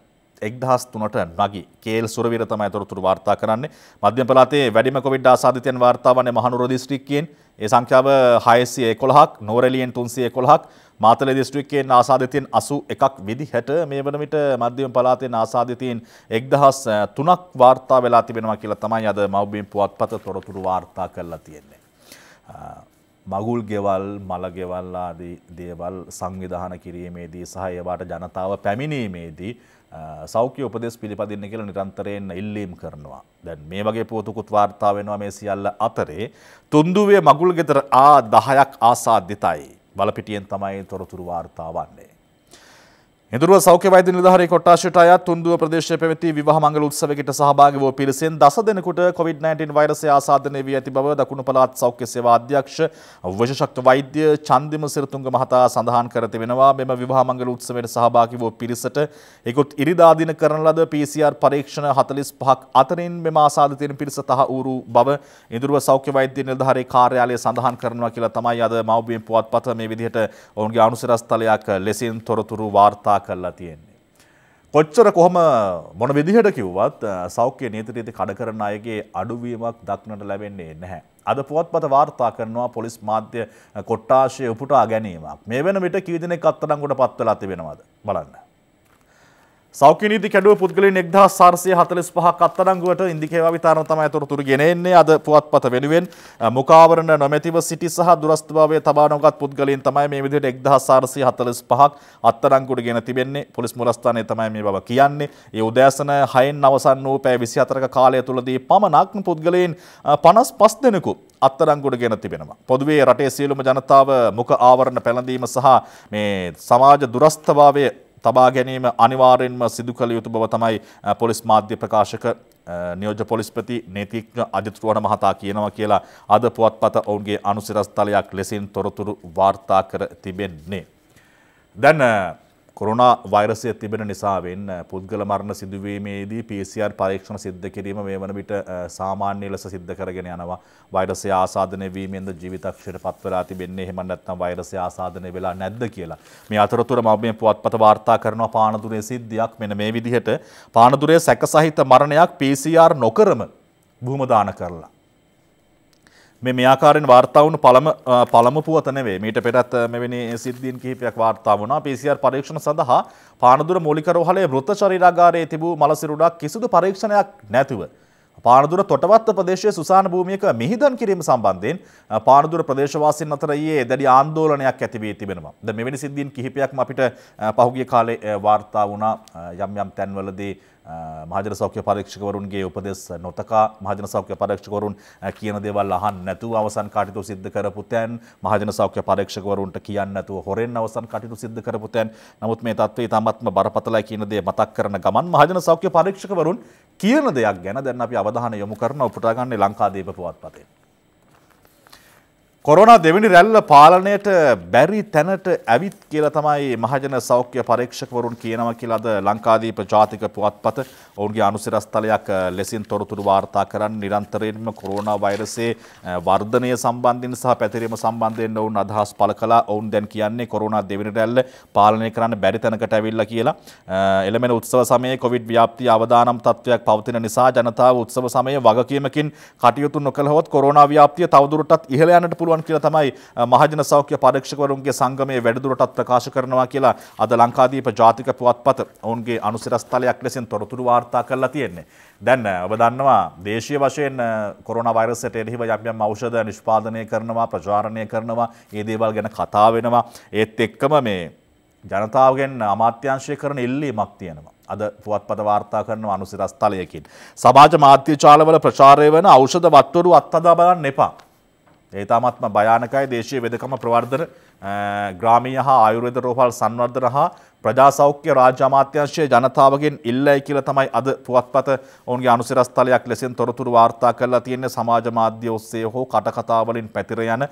එක්දහස් තුනට නගි කේල් සුරවිර තමයි තොරතුරු වාර්තා කරන්නේ මධ්‍යම පළාතේ වැඩිම කොවිඩ් ආසාදිතයන් වාර්තා වන්නේ මහනුවර දිස්ත්‍රික්කයෙන් ඒ සංඛ්‍යාව 611ක් නෝරෙලියෙන් 311ක් මාතලේ දිස්ත්‍රික්කයෙන් ආසාදිතයන් 81ක් විදිහට මේ වන විට මධ්‍යම පළාතේ ආසාදිතයන් 1003ක් වාර්තා වෙලා තිබෙනවා කියලා තමයි අද මව්බිම් පුවත්පත තොරතුරු වාර්තා කරලා තියෙන්නේ මගුල් ගෙවල් මළගෙවල් ආදී දේවල් සංවිධාන කිරීමේදී සහ ඒවාට ජනතාව පැමිණීමේදී සෞඛ්‍ය උපදෙස් පිළිපදින්න කියලා නිරන්තරයෙන් ඉල්ලීම් කරනවා. දැන් මේ වගේ පුවතකුත් වාර්තා වෙනවා මේ සියල්ල අතරේ තුන්දුවේ මගුල් ගෙදර ආ 10ක් ආසාදිතයි. බලපිටියෙන් තමයි තොරතුරු වාර්තා වන්නේ. ඉදුරුව සෞඛ්‍ය වෛද්‍ය නිලධාරී කොට්ටාශයට අයත් තුන්දුව ප්‍රදේශයේ පැවති විවාහ මංගල උත්සවයකට සහභාගී වූ පිරිසෙන් දස දෙනෙකුට COVID-19 වෛරසය ආසාදනය වී ඇති බව දකුණු පළාත් සෞඛ්‍ය සේවා අධ්‍යක්ෂ විශේෂඥ වෛද්‍ය චන්දිම සිරතුංග මහතා සඳහන් කර තිබෙනවා. මෙම විවාහ මංගල උත්සවයට සහභාගී වූ පිරිසට ඉක්ුත් ඉරිදා දින කරන ලද PCR පරීක්ෂණ 45ක් අතරින් මෙම ආසාදිතයින් පිරිස තහවුරු බව ඉදුරුව සෞඛ්‍ය වෛද්‍ය නිලධාරී කාර්යාලය සඳහන් කරනවා කියලා තමයි අද මව්බියන් පුවත්පත මේ විදිහට ඔවුන්ගේ අනුසරස්තලයක් ලෙසින් තොරතුරු වාර්තා කරලා තියෙන්නේ. කොච්චර කොහොම මොන විදිහට කිව්වත් සෞඛ්‍ය නීති රීති කඩ කරන අයගේ අඩුවීමක් දක්නට ලැබෙන්නේ නැහැ. අද පුවත්පත වාර්තා කරනවා පොලිස් මාධ්‍ය කොට්ටාශය උපුටා ගැනීමක්. මේ වෙන විට කී දෙනෙක් අත්අඩංගුවට පත් වෙලා තිබෙනවද? බලන්න. සෞඛ්‍ය නීති කැඩුව පුද්ගලයන් 1445ක් අත්අඩංගුවට ඉන්දිකේවා විතරන තමයි අතොරතුරු ගෙන එන්නේ අද පුවත්පත වෙනුවෙන් මුඛාවරණ නොමැතිව සිටි සහ දුරස්ථභාවයේ තබා නොගත් පුද්ගලයන් තමයි මේ විදිහට 1445ක් අත්අඩංගුවට ගෙන තිබෙන්නේ පොලිස් මුලස්ථානයේ තමයි මේ බව කියන්නේ. ඒ උදෑසන 6න් අවසන් වූ පැය 24ක කාලය තුලදී පමණක් පුද්ගලයන් 55 දෙනෙකු අත්තරංගුඩ ගෙන තිබෙනවා. පොදුවේ රටේ සියලුම ජනතාව මුඛ ආවරණ පැළඳීම සහ මේ සමාජ දුරස්ථභාවයේ තබා ගැනීම අනිවාරයෙන්ම සිදු කළ යුතු බව තමයි පොලිස් මාධ්‍ය ප්‍රකාශක නියෝජ පොලිස්පති නේතිඥ අජිතරුවන මහතා කියනවා කියලා අද පුවත්පත ඔවුන්ගේ අනුසිරස්තලයක් ලෙසින් තොරතුරු වාර්තා කර තිබෙන්නේ. දැන් කොරුණා වෛරසය තිබෙන නිසාවෙන් පුද්ගල මරණ සිදුවීමේදී PCR පරීක්ෂණ සිද්ධ කිරීම මේ වන විට සාමාන්‍ය ලෙස සිද්ධ කරගෙන යනවා. වෛරසය ආසාදනය වීමෙන්ද ජීවිතක්ෂයට පත් වෙලා තිබෙන්නේ එහෙම නැත්නම් වෛරසය ආසාදනය වෙලා නැද්ද කියලා. මේ අතරතුර මම මේ පුවත්පත වාර්තා කරනවා පානදුරේ සිද්ධියක් මෙන්න මේ විදිහට පානදුරේ සැකසහිත මරණයක් PCR නොකරම භූමදාන කරලා මේ මේ ආකාරයෙන් වාර්තා වුණු පළම පළම පුවත නෙවෙයි. මීට පෙරත් මෙවැනි සිද්ධීන් කිහිපයක් වාර්තා වුණා. PCR පරීක්ෂණ සඳහා පානදුර මූලික රෝහලේ මෘත ශරීරාගාරයේ තිබූ මලසිරුඩක් කිසිදු පරීක්ෂණයක් නැතුව පානදුර තොටවත්ත ප්‍රදේශයේ සුසාන භූමියක මිහිදන් කිරීම සම්බන්ධයෙන් පානදුර ප්‍රදේශවාසීන් අතර ඊයේ දැඩි ආందోලනයක් ඇති වී තිබෙනවා. දැන් මෙවැනි සිද්ධීන් කිහිපයක්ම අපිට පහුගිය කාලේ වාර්තා වුණා යම් යම් තැන්වලදී මහජන සෞඛ්‍ය පරීක්ෂකවරුන්ගේ උපදෙස් නොතකා මහජන සෞඛ්‍ය පරීක්ෂකවරුන් කියන දේවල් අහන්න නැතුව අවසන් කටයුතු සිද්ධ කරපු තැන් මහජන සෞඛ්‍ය පරීක්ෂකවරුන්ට කියන්න නැතුව හොරෙන් අවසන් කටයුතු සිද්ධ කරපු තැන් නමුත් මේ තත්ත්වය ඉතාමත්ම බරපතලයි කියන දේ මතක් කරන ගමන් මහජන සෞඛ්‍ය පරීක්ෂකවරුන් කියන දෙයක් ගැන දැන් අපි අවධානය යොමු කරන උපුටා ගන්නේ ලංකාදීප පුවත්පතේ කොරෝනා දෙවැනි රැල්ල පාලනයට බැරි තැනට ඇවිත් කියලා තමයි මහජන සෞඛ්‍ය පරීක්ෂකවරුන් කියනවා කියලා අද ලංකාදීප ජාතික පුවත්පත ඔවුන්ගේ අනුසිරස්තලයක් ලෙසින් තොරතුරු වාර්තා කරන්න නිරන්තරයෙන්ම කොරෝනා වෛරසයේ වර්ධනය සම්බන්ධයෙන් සහ පැතිරීම සම්බන්ධයෙන් ඔවුන් අදහස් පළ කළා. ඔවුන් දැන් කියන්නේ කොරෝනා දෙවැනි රැල්ල පාලනය කරන්න බැරි තැනකට ඇවිල්ලා කියලා. එළමෙන උත්සව සමයේ කොවිඩ් ව්‍යාප්තිය අවදානම් තත්ත්වයක් පවතින නිසා ජනතාව උත්සව සමයේ වගකීමකින් කටයුතු නොකළහොත් කොරෝනා ව්‍යාප්තිය තවදුරටත් ඉහළ යන්නට පුළුවන්. පුළුවන් කියලා තමයි මහජන සෞඛ්‍ය පරීක්ෂකවරුන්ගේ සංගමය වැඩිදුරටත් ප්‍රකාශ කරනවා කියලා අද ලංකාදීප ජාතික පුවත්පත ඔවුන්ගේ අනුසිරස්ථලයක් ලෙසින් තොරතුරු වාර්තා කරලා තියෙන්නේ. දැන් ඔබ දන්නවා දේශීය වශයෙන් කොරෝනා වෛරසයට එරෙහිව යම් යම් ඖෂධ නිෂ්පාදනය කරනවා, ප්‍රචාරණය කරනවා, ඒ දේවල් ගැන කතා වෙනවා. ඒත් එක්කම මේ ජනතාවගෙන් අමාත්‍යංශය කරන ඉල්ලීමක් තියෙනවා. අද පුවත්පත වාර්තා කරන අනුසිරස්ථලයකින්. සමාජ මාධ්‍ය ජාලවල ප්‍රචාරය වන ඖෂධ වත්වරු අත්හදා බලන්න එපා. ඒතාමත්ම භයානකයි දේශය වෙදකම ප්‍රවර්ධන ග්‍රාමීය හා ආයුර්වේද රෝහල් සංවර්ධන හා ප්‍රජා සෞඛ්‍ය රාජ්‍ය අමාත්‍යංශයේ ජනතාවගෙන් ඉල්ලයි කියලා තමයි අද පුවත්පත ඔවුන්ගේ අනුසිරස්තලයක් ලෙසින් තොරතුරු වාර්තා කරලා තියෙන්නේ සමාජ මාධ්‍ය ඔස්සේ හෝ කටකතා වලින් පැතිර යන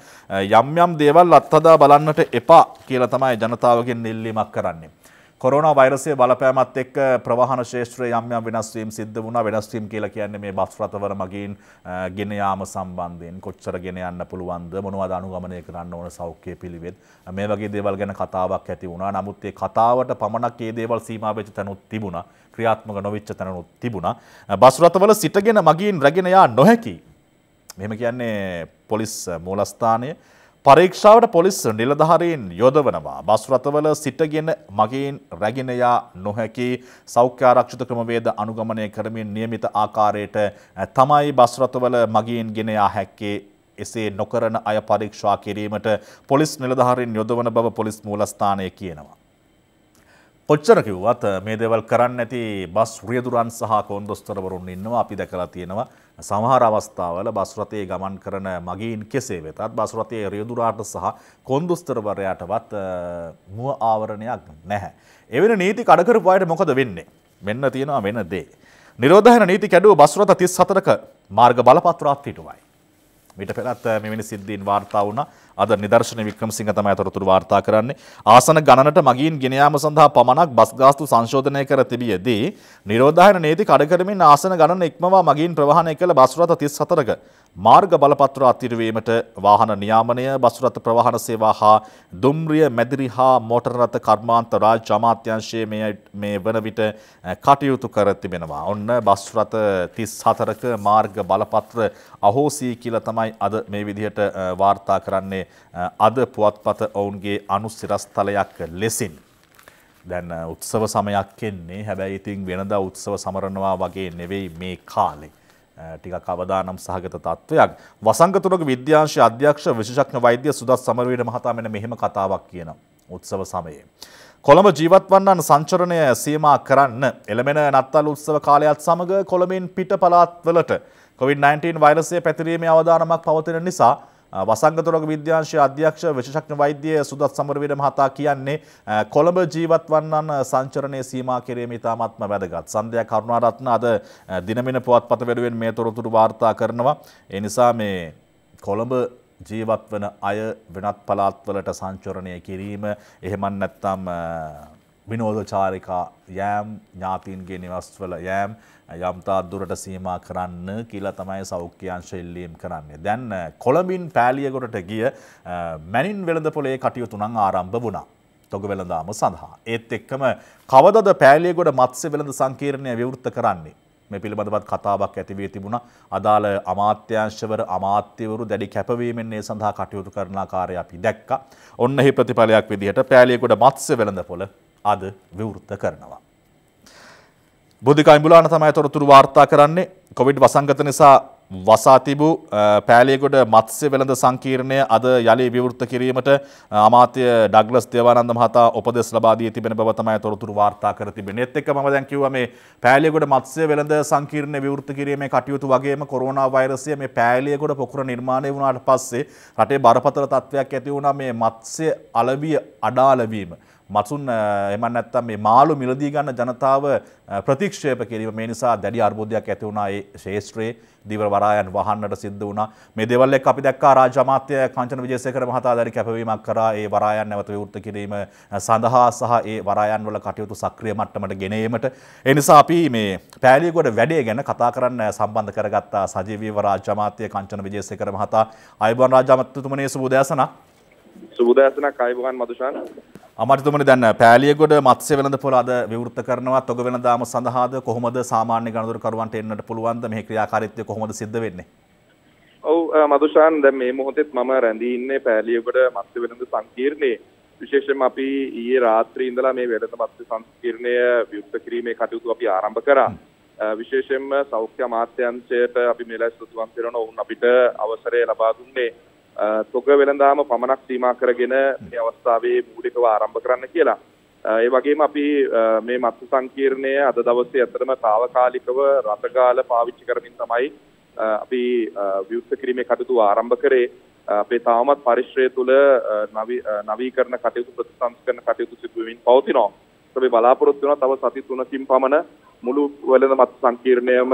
යම් යම් දේවල් අත්හදා බලන්නට එපා කියලා තමයි ජනතාවගෙන් ඉල්ලීමක් කරන්නේ. කොරෝනා වෛරසය බලපෑමත් එක් ප්‍රවාහන ශේෂත්‍රයේ යම් යම් වෙනස්වීම් සිද්ධ වුණා වෙනස්වීම් කියලා කියන්නේ මේ බස් රථවල මගින් ගෙන යාම සම්බන්ධයෙන් කොච්චර ගෙන යන්න පුළුවන්ද මොනවද අනුගමනය කරන්න ඕන සෞඛ්‍ය පිළිවෙත් මේ වගේ දේවල් ගැන කතාවක් ඇති වුණා නමුත් ඒ කතාවට පමණක් මේ දේවල් සීමා වෙච්ච තැනුත් තිබුණා ක්‍රියාත්මක නොවෙච්ච තැනුත් තිබුණා බස් රථවල සිටගෙන මගින් රැගෙන යා නොහැකි මෙහෙම කියන්නේ පොලිස් මූලස්ථානයේ පරීක්ෂාවට පොලිස් නිලධාරීන් යොදවනවා. බස් රථවල සිටගෙන මගින් රැගෙන යා නොහැකි සෞඛ්‍ය ආරක්ෂිත ක්‍රමවේද අනුගමනය කරමින් નિયમિત ආකාරයට තමයි බස් රථවල මගින් ගෙන යා හැක්කේ. එසේ නොකරන අය පරීක්ෂා කිරීමට පොලිස් නිලධාරීන් යොදවන බව පොලිස් මූලස්ථානය කියනවා. කොච්චර කිව්වත් මේ දේවල් කරන්න ඇති බස් රියදුරන් සහ කොන්දොස්තරවරුන් ඉන්නවා අපි දැකලා තියෙනවා සමහර අවස්ථාවල බස් රථයේ ගමන් කරන මගීන් කෙසේ වෙතත් බස් රථයේ රියදුරාට සහ කොන්දොස්තරවරයාටවත් මුව ආවරණයක් නැහැ. එවැනි නීති කඩකරපු අයට මොකද වෙන්නේ? මෙන්න තියෙනවා වෙන දේ. නිරෝධායන නීති කැඩුව බස් රථ 34ක මාර්ග බලපත්‍රාත් හිටුවයි. මීට පෙරත් මෙවැනි සිද්ධීන් වාර්තා වුණා. අද නිදර්ශන වික්‍රමසිංහ තමයි අතරතුරු වාර්තා කරන්නේ. ආසන ගණනට මගින් ගෙන යාම සඳහා පමණක් බස් ගාස්තු සංශෝධනය කර තිබියදී නිරෝධායන නීති කඩ කරමින් ආසන ගණන ඉක්මවා මගින් ප්‍රවාහනය කළ බස් රථ 34ක මාර්ග බලපත්‍ර අතිරවීමට වාහන නියාමනය බස් රථ ප්‍රවාහන සේවා හා දුම්රිය මැදිරි හා මෝටර රථ කර්මාන්ත රාජ්‍ය අමාත්‍යාංශයේ මේ මේ වන විට කටයුතු කර තිබෙනවා. ඔන්න බස් රථ 34ක මාර්ග බලපත්‍ර අහෝසි කියලා තමයි අද මේ විදිහට වාර්තා කරන්නේ අද පුවත්පත ඔවුන්ගේ අනුස්සිරස්ථලයක් ලෙසින්. දැන් උත්සව සමයක් කෙන්නේ හැබැයි ඉතින් වෙනදා උත්සව සමරනවා වගේ නෙවෙයි මේ කාලේ. ටිකක් අවදානම් සහගත තත්ත්වයක් වසංගතුරක විද්‍යාංශ අධ්‍යක්ෂ විශෂක්න වෛද්‍ය සුදත් සමරවීට මහතා මෙන මෙහෙම කතාවක් කියන උත්සව සමයේ. කොළඹ ජීවත් වන්නන් සංචරණය සීමා කරන්න එළමෙන නත්තල් උත්සව කාලයත් සමඟ කොළමින් පිට පලාත්වලට කොවිD-19 වෛරසය පැතිරීමේ අවධානමක් පවතින නිසා වසංගතොරග විද්‍යාංශය අධ්‍යක්ෂ විශෂක්ඥ වෛද්‍ය සුදත් සමරවීර මහතා කියන්නේ කොළඹ ජීවත් වන්නන් සංචරණය සීමා කිරීම ඉතාමත්ම වැදගත්. සන්ධ්‍යා කරුණාරත්න අද දිනමින පුවත්පත වෙනුවෙන් මේ තොරතුරු වාර්තා කරනවා. ඒ නිසා මේ කොළඹ ජීවත් වන අය වෙනත් පළාත්වලට සංචරණය කිරීම එහෙමත් නැත්නම් විනෝද චාරිකා යෑම් ඥාතීන්ගේ නිවස්වල යෑම් යම්තාත්දුරට සීමා කරන්න කියලා තමයි සෞඛ්‍යංශ එල්ලීම් කරන්නේ. දැන් කොළඹින් පෑලියගොඩට ගිය මැනින් වෙළඳ පොලේ කටයුතු නම් ආරම්භ වුණා. තොග වෙළඳාම සඳහා. ඒත් එක්කම කවදද පෑලියගොඩ මත්ස්‍ය වෙළඳ සංකීර්ණය විවෘත කරන්නේ. මේ පිළිබඳවත් කතාවක් ඇතිවී තිබුණා. අදාළ අමාත්‍යංශවර අමාත්‍යවරු දැඩි කැපවීමෙන් ඒ සඳහා කටයුතු කරන ආකාරය අපි දැක්කා. ඔන්නෙහි ප්‍රතිඵලයක් විදිහට පෑලියගොඩ මත්ස්‍ය වෙළඳපොළ අද විවෘත කරනවා. බොධික අම්බුලාන තමයි තොරතුරු වාර්තා කරන්නේ කොවිඩ් වසංගත නිසා වසා තිබූ පෑලියගොඩ මත්ස්‍ය වෙළඳ සංකීර්ණය අද යළි විවෘත කිරීමට අමාත්‍ය ඩග්ලස් දේවානන්ද මහතා උපදෙස් ලබා දී තිබෙන බව තමයි තොරතුරු වාර්තා කර තිබෙන්නේ. ඒත් එක්ක මම දැන් කිව්වා මේ පෑලියගොඩ මත්ස්‍ය වෙළඳ සංකීර්ණය විවෘත කිරීමේ කටයුතු වගේම කොරෝනා වෛරසය මේ පෑලියගොඩ පොකුර නිර්මාණය වුණාට පස්සේ රටේ බරපතල තත්ත්වයක් ඇති වුණා මේ මත්ස්‍ය අලවිය අඩාල වීම. මසුන් එමන් නැත්තම් මේ මාළු මිලදී ගන්න ජනතාව ප්‍රතික්ෂේප කිරීම මේ නිසා දැඩි අර්බුදයක් ඇති වුණා ඒ ශේෂ්ත්‍රයේ දීවර වරායන් වහන්නට සිද්ධ වුණා. මේ දේවල් එක්ක අපි දැක්කා රාජ්‍ය අමාත්‍ය කංචන විජේසේකර මහතා දැඩි කැපවීමක් කරා ඒ වරායන් නැවත විවෘත කිරීම සඳහා සහ ඒ වරායන් වල කටයුතු සක්‍රිය මට්ටමට ගෙන ඒමට. ඒ නිසා අපි මේ පෑලියගොඩ වැඩේ ගැන කතා කරන්න සම්බන්ධ කරගත්තා සජීවීව රාජ්‍ය අමාත්‍ය කංචන විජේසේකර මහතා. අයබෝන් රාජ්‍ය අමාත්‍යතුමනි සුබ උදෑසනක්. සුබ උදෑසනක් අයබෝන් මදුෂාන්. අමටතුමනි දැන් පෑලියගොඩ මත්ස්‍ය වෙළඳ පොළ අද විවෘත කරනවා තොග වෙළඳාම සඳහාද කොහොමද සාමාන්‍ය ගණදුරකරුවන්ට එන්නට පුළුවන්ද මේ ක්‍රියාකාරීත්වය කොහොමද සිද්ධ වෙන්නේ? ඔව් මදුෂාන් දැන් මේ මොහොතේත් මම රැඳී ඉන්නේ පෑලියගොඩ මත්ස්‍ය වෙළඳ සංකීර්ණයේ විශේෂයෙන්ම අපි ඊයේ රාත්‍රියේ ඉඳලා මේ වෙළඳ මත්ස්‍ය සංකීර්ණය විවෘත කිරීමේ කටයුතු අපි ආරම්භ කරා. විශේෂයෙන්ම සෞඛ්‍ය අමාත්‍යාංශයට අපි මේ ලැස්තුතුම් කරන ඔවුන් අපිට අවසරය ලබා දුන්නේ තොග වෙළඳාම පමණක් සීමා කරගෙන මේ අවස්ථාවේ මූලිකව ආරම්භ කරන්න කියලා. ඒ වගේම අපි මේ මත්ස්‍ය සංකීර්ණය අද දවසේ ඇත්තටම తాවකාලිකව රතගාල පාවිච්චි කරමින් තමයි අපි විවෘත කිරීමේ කටයුතු ආරම්භ කරේ. අපේ තාමත් පරිශ්‍රය තුළ නවීකරණ කටයුතු ප්‍රතිසංස්කරණ කටයුතු සිදු වෙමින් පවතිනවා. අපි බලාපොරොත්තු වෙනවා තව සති 3කින් පමණ මුළු වෙළඳ මත්ස්‍ය සංකීර්ණයම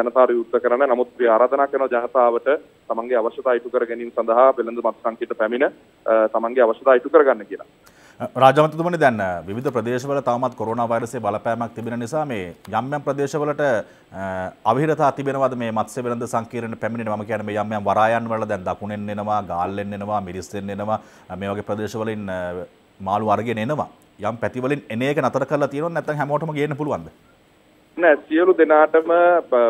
ජනතාව යුද්ධ කරන නමුත් අපි ආරාධනා කරන ජනතාවට තමන්ගේ අවශ්‍යතා ඉටු කර ගැනීම සඳහා වෙළඳ මත් සංකේත පැමිණ තමන්ගේ අවශ්‍යතා ඉටු කරගන්න කියලා. රාජමතුතුමනි දැන් විවිධ ප්‍රදේශවල තවමත් කොරෝනා වෛරසයේ බලපෑමක් තිබෙන නිසා මේ යම් යම් ප්‍රදේශවලට අවිහිරතා තිබෙනවද මේ මත්ස්‍ය වෙළඳ සංකීර්ණ පැමිණෙන මම කියන්නේ මේ යම් යම් වරායන් වල දැන් දකුණෙන් එනවා ගාල්ලෙන් එනවා මිරිස්ෙන් එනවා මේ වගේ ප්‍රදේශවලින් මාළු වර්ගයෙන් එනවා යම් පැතිවලින් එන එක නතර කරලා තියෙනොත් නැත්නම් හැමෝටම ගේන්න පුළුවන්ද නෑ සියලු දෙනාටම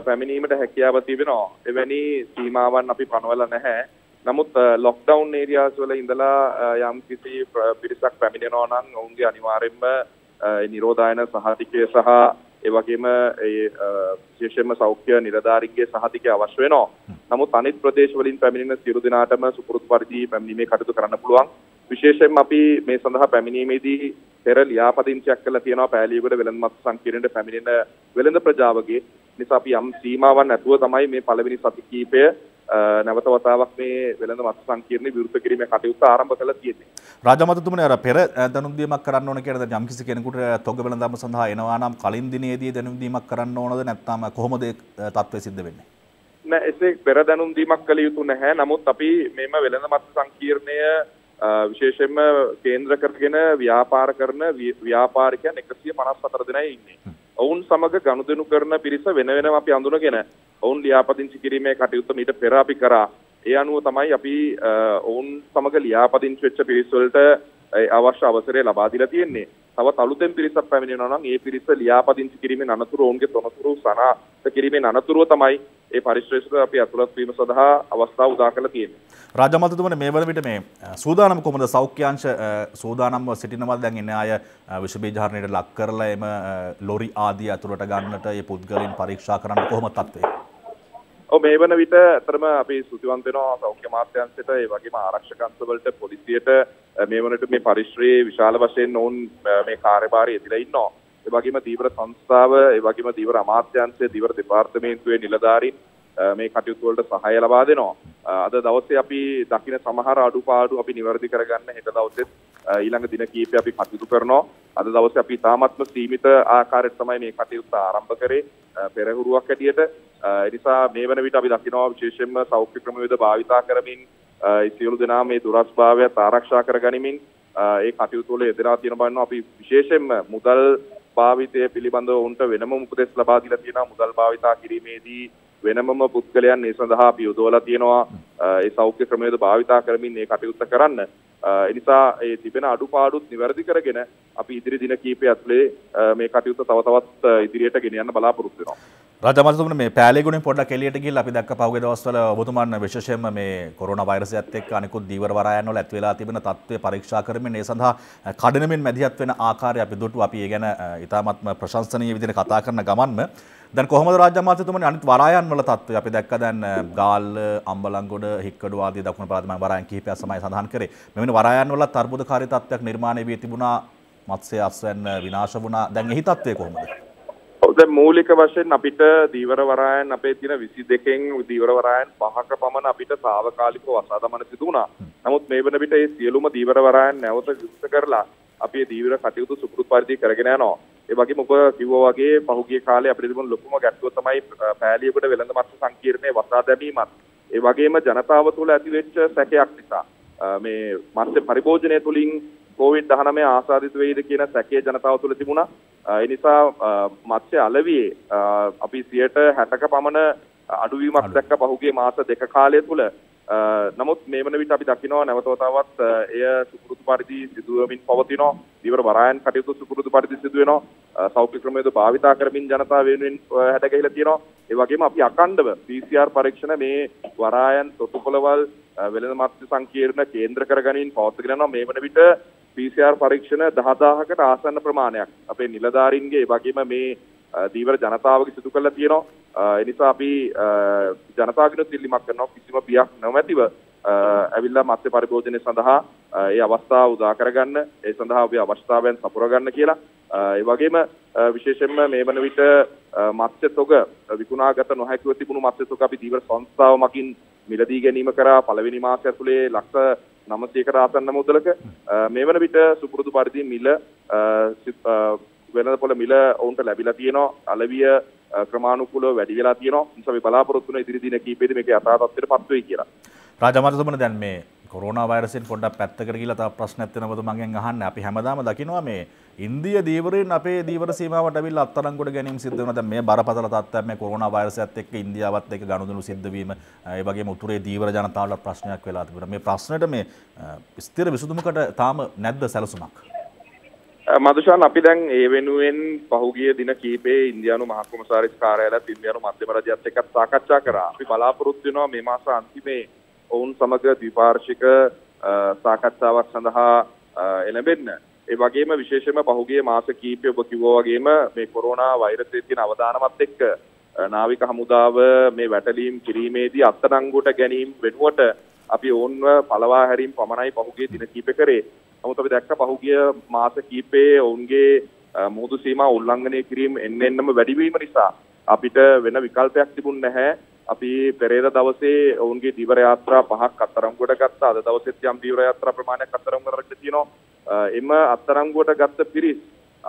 පැමිණීමට හැකියාව තිබෙනවා. එවැනි සීමාවන් අපි පනවලා නැහැ. නමුත් ලොක්ඩවුන් ඒරියාස් වල ඉඳලා යම් කිසි පිරිසක් පැමිණෙනවා නම් ඔවුන්ගේ අනිවාර්යයෙන්ම නිරෝධායන සහතිකය සහ ඒ වගේම ඒ විශේෂයෙන්ම සෞඛ්‍ය නිලධාරීන්ගේ සහතිකය අවශ්‍ය වෙනවා. නමුත් අනිත් ප්‍රදේශ වලින් පැමිණෙන සියලු දෙනාටම සුපුරුදු පරිදි පැමිණීමේ කටයුතු කරන්න පුළුවන්. විශේෂයෙන්ම අපි මේ සඳහා පැමිණීමේදී පෙර ලියාපදිංචියක් කළා තියෙනවා පෑලියගොඩ වෙළඳ මත් සංකීර්ණයට පැමිණෙන වෙළඳ ප්‍රජාවගේ නිසා අපි යම් සීමාවන් නැතුව තමයි මේ පළවෙනි සති කිහිපය නැවත වතාවක් මේ වෙළඳ මත් සංකීර්ණ විරුද්ධ කිරීමේ කටයුත්ත ආරම්භ කළා තියෙන්නේ. රාජමතුතුමනි අර පෙර දැනුම් දීමක් කරන්න ඕන කියලා දැන් යම්කිසි කෙනෙකුට තොග වෙළඳාම සඳහා එනවා නම් කලින් දිනේදී දැනුම් දීමක් කරන්න ඕනද නැත්නම් කොහොමද ඒ තත්ත්වය සිද්ධ වෙන්නේ? නෑ එසේ පෙර දැනුම් දීමක් කළ යුතු නැහැ. නමුත් අපි මේම වෙළඳ මත් සංකීර්ණය විශේෂයෙන්ම කේන්ද්‍ර කරගෙන ව්‍යාපාර කරන ව්‍යාපාරිකයන් 154 දෙනයි ඉන්නේ. ඔවුන් සමග ගනුදෙනු කරන පිරිස වෙන වෙනම අපි අඳුනගෙන ඔවුන් ලියාපදිංචි කිරීමේ කටයුතු මීට පෙර අපි කරා. ඒ අනුව තමයි අපි ඔවුන් සමග ලියාපදිංචි වෙච්ච පිරිස් වලට අවශ්‍ය අවසරය ලබා දීලා තියෙන්නේ. තවත් අලුතෙන් පිරිසක් පැමිණෙනවා නම් ඒ පිරිස ලියාපදිංචි කිරීමේ අනතුරු ඔවුන්ගේ තොරතුරු සනාථ කිරීමේ අනතුරුව තමයි ඒ පරිශ්‍රේෂ්ඨ අපි ඇතුළත් වීම සඳහා අවස්ථා උදා කරලා තියෙනවා. රාජමන්ත්‍රතුමනි මේ වන විට මේ සූදානම් කොහොමද සෞඛ්‍යාංශ සූදානම්ව සිටිනවද දැන් එන අය විෂ බීජ හරණයට ලක් කරලා එම ලොරි ආදී ඇතුළට ගන්නට මේ පුද්ගලයන් පරීක්ෂා කරන්න කොහොමද තත්ත්වය? ඔව් මේ වන විට අතරම අපි සුතිවන්ත වෙනවා සෞඛ්‍ය මාත්‍යාංශයට ඒ වගේම ආරක්ෂක අංශවලට පොලිසියට මේ වනට මේ පරිශ්‍රයේ විශාල වශයෙන් ඔවුන් මේ කාර්යභාරය එදිලා ඉන්නවා. ඒ වගේම තීව්‍ර සංස්ථාව ඒ වගේම තීව්‍ර අමාත්‍යාංශය තීව්‍ර දෙපාර්තමේන්තුවේ නිලධාරීන් මේ කටයුතු වලට සහාය ලබා දෙනවා අද දවසේ අපි දකින සමහර අඩුපාඩු අපි નિවර්ති කරගන්න හෙට දවසේ ඊළඟ දින කීපය අපි කටයුතු කරනවා අද දවසේ අපි තාමත්ම සීමිත ආකාරයට තමයි මේ කටයුත්ත ආරම්භ කරේ පෙරහුරුවක් ඇටියට එනිසා මේ වන විට අපි දකිනවා විශේෂයෙන්ම සෞඛ්‍ය ක්‍රමවේද භාවිතා කරමින් සියලු දෙනා මේ දුරස්භාවය ආරක්ෂා කරගනිමින් ඒ කටයුතු වල යෙදලා තියෙන බවන අපි විශේෂයෙන්ම මුදල් භාවිතය පිළිබඳව උන්ට වෙනම උපදෙස් ලබා දීලා තියෙනවා මුදල් භාවිතා කිරීමේදී වෙනමම පුද්ගලයන් ඒ සඳහා අපි යොදවලා තියෙනවා ඒ සෞඛ්‍ය ක්‍රමවේද භාවිතා කරමින් මේ කටයුත්ත කරන්න එනිසා ඒ තිබෙන අඩුපාඩුත් නිවැරදි කරගෙන අපි ඉදිරි දින කීපය ඇතුලේ මේ කටයුත්ත තව තවත් ඉදිරියට ගෙන යන්න බලාපොරොත්තු වෙනවා. රජමතුතුමනි මේ පෑලේ ගුණෙන් පොඩ්ඩක් එළියට ගිහිල්ලා අපි දැක්ක පහුගිය දවස්වල ඔබතුමන් විශේෂයෙන්ම මේ කොරෝනා වෛරසයත් එක්ක අනිකුත් දීවර වරායන් වල ඇති වෙලා තිබෙන තත්ත්වය පරීක්ෂා කරමින් ඒ සඳහා කඩනමින් මැදිහත් වෙන ආකාරය අපි දුටු අපි ඒ ගැන ඉතාමත්ම ප්‍රශංසනීය විදිහට කතා කරන ගමන්ම දැන් කොහොමද රාජ්‍ය අමාත්‍යතුමනි අනිත් වරායන් වල තත්ත්වය අපි දැක්ක දැන් ගාල්ල අම්බලන්ගොඩ හික්කඩුව ආදී දකුණු පළාතේ මම වරායන් කිහිපයක් සමයි සඳහන් කරේ මෙවැනි වරායන් වලත් අර්බුදකාරී තත්ත්වයක් නිර්මාණය වී තිබුණා මත්ස්‍ය අස්වැන්න විනාශ වුණා දැන් එහි තත්ත්වය කොහොමද දැන් මූලික වශයෙන් අපිට දීවර වරායන් අපේ තියෙන 22කින් දීවර වරායන් පහක පමණ අපිට తాවකාලිකව වසා දමන සිදු වුණා. නමුත් මේ වන විට මේ සියලුම දීවර වරායන් නැවත යුක්ත කරලා අපි දීවර කටයුතු සුපුරුදු පරිදි කරගෙන යනවා. ඒ වගේම ඔබ කිව්වා වගේ පහුගිය කාලේ අපිට තිබුණු ලොකුම ගැටලුව තමයි පෑලියකට වෙළඳ මත්ස්‍ය සංකීර්ණයේ වසා දැමීමත්. ඒ වගේම ජනතාව තුළ ඇතිවෙච්ච සැකයක් නිසා මේ මත්ස්‍ය පරිභෝජනය තුලින් කොවිඩ් 19 ආසාදිත වෙයිද කියන සැකය ජනතාව තුළ තිබුණා. ඒ නිසා මත්ස්‍ය අලවියේ අපි 60ක පමණ අඩුවීමක් දැක්ක පහුගිය මාස දෙක කාලය තුළ නමුත් මේ වන විට අපි දකිනවා නැවතවතාවත් එය සුපුරුදු පරිදි සිදුවමින් පවතිනවා. දීවර වරායන් කටයුතු සුපුරුදු පරිදි සිදු වෙනවා. සෞඛ්‍ය ක්‍රමයද භාවිතා කරමින් ජනතාව වෙනුවෙන් හැඩගැහිලා තියෙනවා. ඒ වගේම අපි අකණ්ඩව PCR පරීක්ෂණ මේ වරායන් තොටුපළවල් වෙළඳ මත්ස්‍ය සංකීර්ණ කේන්ද්‍ර කරගනිමින් පවත්වාගෙන යනවා. මේ වන විට PCR පරීක්ෂණ 10000කට ආසන්න ප්‍රමාණයක් අපේ නිලධාරීන්ගේ වගේම මේ දීවර ජනතාවගේ සිදු කළා තියෙනවා ඒ නිසා අපි ජනතාවගෙනුත් ඉල්ලීමක් කරනවා කිසිම බියක් නොමැතිව ඇවිල්ලා මත්ස්‍ය පරිභෝජනය සඳහා ඒ අවස්ථාව උදා කරගන්න ඒ සඳහා අපි අවස්ථාවෙන් සපුරගන්න කියලා ඒ වගේම විශේෂයෙන්ම මේ වන විට මත්ස්‍ය තොග විකුණාගත නොහැකිව තිබුණු මත්ස්‍ය තොග අපි දීවර සංස්ථාව මකින් මිලදී ගැනීම කරා පළවෙනි මාසය ඇතුලේ ලක්ෂ 900කට ආසන්න මුදලක මේ වන විට සුපුරුදු පරිදි මිල වෙනදපොළ මිල ඔවුන්ට ලැබිලා තියෙනවා. අලවිය ක්‍රමානුකූලව වැඩි වෙලා තියෙනවා. නිසා මේ බලාපොරොත්තු වෙන ඉදිරි දින කීපෙදී මේක යථාර්ථයට පත් වෙයි කියලා. රාජමාර්ගතුමනි දැන් මේ කොරෝනා වෛරසෙන් පොඩ්ඩක් පැත්තකට ගිහිලා තව ප්‍රශ්නයක් තියෙනවද මගෙන් අහන්න. අපි හැමදාම දකිනවා මේ ඉන්දිය දීවරයෙන් අපේ දීවර සීමාවට අවිල්ලා අත්අඩංගුවට ගැනීම සිද්ධ වෙනවා. දැන් මේ බරපතල තත්ත්වයක් මේ කොරෝනා වෛරසයත් එක්ක ඉන්දියාවත් එක්ක ගනුදෙනු සිද්ධ වීම ඒ වගේම උතුරේ දීවර ජනතාවට ප්‍රශ්නයක් වෙලා තිබුණා. මේ ප්‍රශ්නෙට මේ ස්ථිර විසඳුමකට තාම නැද්ද සැලසුමක්? මදුෂාන් අපි දැන් ඒ වෙනුවෙන් පහුගිය දින කීපේ ඉන්දියානු මහකොමසාරිස් කාර්යාලයත් ඉන්දියානු මධ්‍යම රජයත් එක්ක සාකච්ඡා කරා. අපි බලාපොරොත්තු වෙනවා මේ මාස අන්තිමේ ඔවුන් සමග ද්විපාර්ශ්වික සාකච්ඡාවක් සඳහා එළඹෙන්න. ඒ වගේම විශේෂයෙන්ම පහුගිය මාස කීපය ඔබ කිව්වා වගේම මේ කොරෝනා වෛරසයේ තියෙන අවදානමත් එක්ක නාවික හමුදාව මේ වැටලීම් කිරීමේදී අත්අඩංගුවට ගැනීම වෙනුවට අපි ඔවුන්ව පලවා හැරීම් පමණයි පහුගේ දින කීප කරේ. නමුත් අපි දැක්ක පහුගිය මාස කීපයේ ඔවුන්ගේ මුහුදු සීමා උල්ලංඝනය කිරීම එන්න එන්නම වැඩි වීම නිසා අපිට වෙන විකල්පයක් තිබුණ නැහැ. අපි පෙරේද දවසේ ඔවුන්ගේ දීවර යාත්‍රා පහක් අත්තරංගුවට ගත්තා. අද දවසෙත් යම් දීවර යාත්‍රා ප්‍රමාණයක් අත්තරංගුවට රැගෙන තියෙනවා. එම අත්තරංගුවට ගත්ත පිරිස්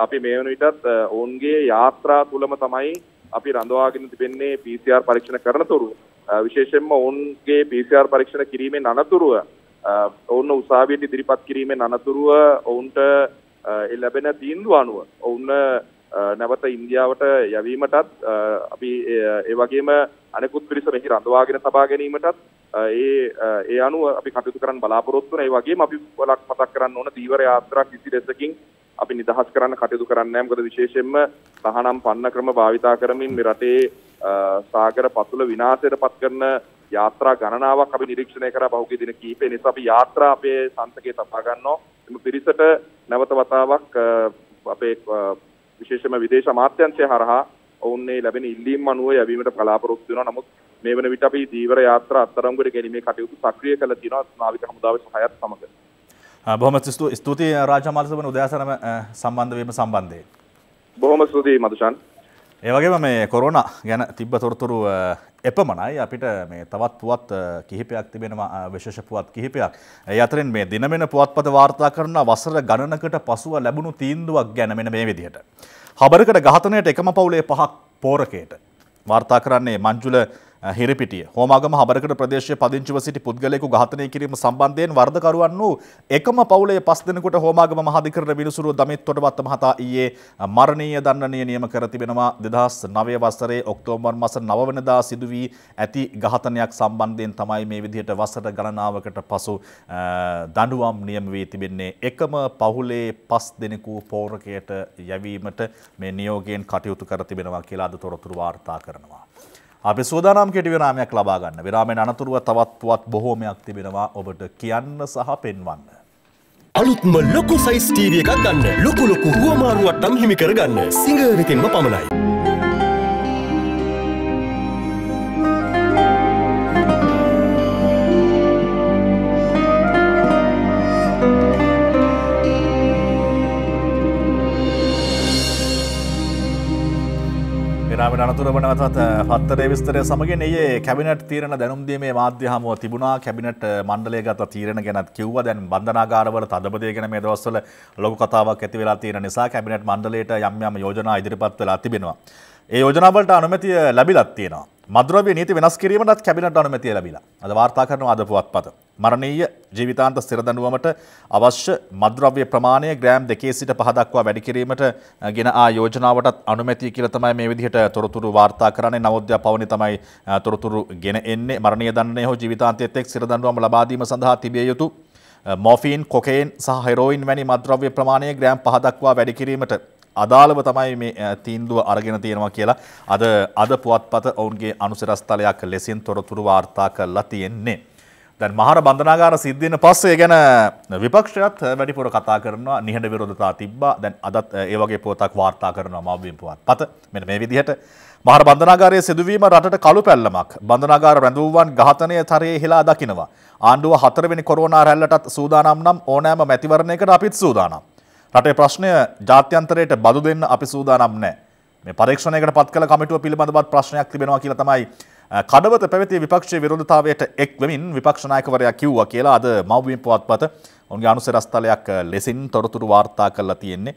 අපි මේ වන විටත් ඔවුන්ගේ යාත්‍රා තුලම තමයි අපි රඳවාගෙන තිබෙන්නේ PCR පරීක්ෂණ කරනතුරු විශේෂයෙන්ම ඔවුන්ගේ PCR පරීක්ෂණ කිරීමෙන් අනතුරුව ඔවුන් උසාවියට ඉදිරිපත් කිරීමෙන් අනතුරුව ඔවුන්ට ලැබෙන තීන්දුව අනුව ඔවුන් නැවත ඉන්දියාවට යැවීමටත් අපි ඒ වගේම අනෙකුත් පිරිස මෙහි රඳවාගෙන තබා ගැනීමටත් ඒ ඒ අනුව අපි කටයුතු කරන්න බලාපොරොත්තු වෙන. ඒ වගේම අපි බලක් මතක් කරන්න ඕන දීවර යාත්‍රා කිසි දෙයකින් අපි නිදහස් කරන්න කටයුතු කරන්නේ නැහැ. මොකද විශේෂයෙන්ම තහනම් පන්න ක්‍රම භාවිතා කරමින් මේ රටේ සාගර පතුල විනාශයට පත් කරන යාත්‍රා ගණනාවක් අපි නිරීක්ෂණය කරා පහුගිය දින කිහිපේ නිසා අපි යාත්‍රා අපේ සංසකේ තබා ගන්නවා. එම පිරිසට නැවත වතාවක් අපේ විශේෂම විදේශ අමාත්‍යංශය හරහා ඔවුන්නේ ලැබෙන ඉල්ලීම් අනුව යැවීමට බලාපොරොත්තු වෙනවා. නමුත් මේ වන විට අපි දීවර යාත්‍රා අත්තරම්ගොඩ ගැනීමේ කටයුතු සක්‍රිය කළ තියෙනවා නාවික හමුදාවේ සහයත් සමග. බොහොම ස්තුතියි රාජමාලසබන උදෑසනම සම්බන්ධවීම සම්බන්ධයෙන්. බොහොම ස්තුතියි මතුෂන්. ඒවගේම මේ කොරෝන ගැන තිබ්බ තොරතුරු එපමණයි අපිට මේ තවත් පුවත් කිහිපයක් තිබෙනවා විශේෂ පුවත් කිහිපයක්. ඒ අතරින් මේ දිනමෙන පුවත්පත වාර්තා කරන වසර ගණනකට පසුව ලැබුණු තීන්දුවක් ගැන මෙන්න මේ විදිහට. හබරකට ඝාතනයට එකම පවුලේ පහක් පෝරකයට වාර්තා කරන්නේ මංජුල හිරිපිටිය හෝමාගම හබරකට ප්‍රදේශය පදිංචිව සිටි පුද්ගලයෙකු ඝාතනය කිරීම සම්බන්ධයෙන් වර්ධකරුවන් වූ එකම පවුලේ පස් දෙනෙකුට හෝමාගම මහාධිකරණ විනිසුරු දමිත් තොටවත්ත මහතා ඊයේ මරණීය දණ්ඩනීය නියම කර තිබෙනවා 2009 වසරේ ඔක්තෝබර් මාස 9 වෙනිදා සිදු වී ඇති ඝාතනයක් සම්බන්ධයෙන් තමයි මේ විදිහට වසර ගණනාවකට පසු දඬුවම් නියම වී තිබෙන්නේ එකම පවුලේ පස් දෙනෙකු පෝරකයට යැවීමට මේ නියෝගයෙන් කටයුතු කර තිබෙනවා කියලා අද තොරතුරු වාර්තා කරනවා අපි සූදානම් කෙටි විරාමයක් ලබා ගන්න. විරාමයෙන් අනතුරුව තවත් පුවත් බොහෝමයක් තිබෙනවා ඔබට කියන්න සහ පෙන්වන්න. අලුත්ම ලොකු සයිස් ටීවී එකක් ගන්න. ලොකු ලොකු හුවමාරුවක් නම් හිමි කරගන්න. සිංගර් එකෙන්ම පමණයි. අපට අනතුර වනවතත් පත්තරේ විස්තරය සමගින් ඒ කැබිනට් තීරණ දැනුම්දීමේ මාධ්‍ය හමුව තිබුණා කැබිනට් මණ්ඩලය ගත තීරණ ගැනත් කිව්ව දැන් බන්ධනාගාරවල තදබදය ගැන මේ දවස්වල ලොකු කතාවක් ඇති වෙලා තියෙන නිසා කැබිනට් මණ්ඩලයට යම් යම් යෝජනා ඉදිරිපත් වෙලා තිබෙනවා. ඒ යෝජනාවලට අනුමැතිය ලැබිලත් තියෙනවා. මදුරව නීති වෙනස් කිරීමටත් කැබිනට අනුමැතිය ලැබිලා. අද වාර්තා කරන අද පුවත්පත. මරණීය ජීවිතාන්ත සිරදඬුවමට අවශ්‍ය මද්‍රව්‍ය ප්‍රමාණය ග්‍රෑම් දෙකේ සිට පහ දක්වා වැඩි කිරීමට ගෙන ආ යෝජනාවටත් අනුමැතිය කියලා තමයි මේ විදිහට තොරතුරු වාර්තා කරන්නේ. නවෝද්‍ය පවණි තමයි තොරතුරු ගෙන එන්නේ. මරණීය දඬුවම හෝ ජීවිතාන්තයේත් එක් සිරදඬුවම ලබා දීම සඳහා තිබිය යුතු මෝෆීන්, කොකේන් සහ හෙරෝයින් වැනි මද්‍රව්‍ය ප්‍රමාණය ග්‍රෑම් 5 දක්වා වැඩි කිරීමට අදාළව තමයි මේ තීන්දුව අරගෙන තියෙනවා කියලා අද අද පුවත්පත ඔවුන්ගේ අනුසරස්ථලයක් ලෙසින් තොරතුරු වාර්තා කරලා තියෙන්නේ. දැන් මහර බන්ධනාගාර සිද්ධියෙන් පස්සේ ගැන විපක්ෂයත් වැඩිපුර කතා කරනවා නිහඬ විරෝධතා තිබ්බා. දැන් අදත් ඒ වගේ පුවතක් වාර්තා කරනවා මව්බිම් පුවත්පත. මෙන්න මේ විදිහට මහර බන්ධනාගාරයේ සිදුවීම රටට කළු පැල්ලමක්. බන්ධනාගාර රැඳවුවන් ඝාතනය තරයේ හෙලා දකිනවා. ආණ්ඩුව හතරවෙනි කොරෝනා රැල්ලටත් සූදානම් නම් ඕනෑම මැතිවරණයකට අපිත් සූදානම්. රටේ ප්‍රශ්නය ජාත්‍යන්තරයට බදු දෙන්න අපි සූදානම් නෑ. මේ පරීක්ෂණයකට පත් කළ කමිටුව පිළිබඳවත් ප්‍රශ්නයක් තිබෙනවා කියලා තමයි කඩවත පැවති විපක්ෂයේ විරෝධතාවයට එක් වෙමින් විපක්ෂ නායකවරයා කිව්වා කියලා අද මව්බිම් පුවත්පත ඔන්ගේ අනුසරස්ථලයක් ලෙසින් තොරතුරු වාර්තා කරලා තියෙන්නේ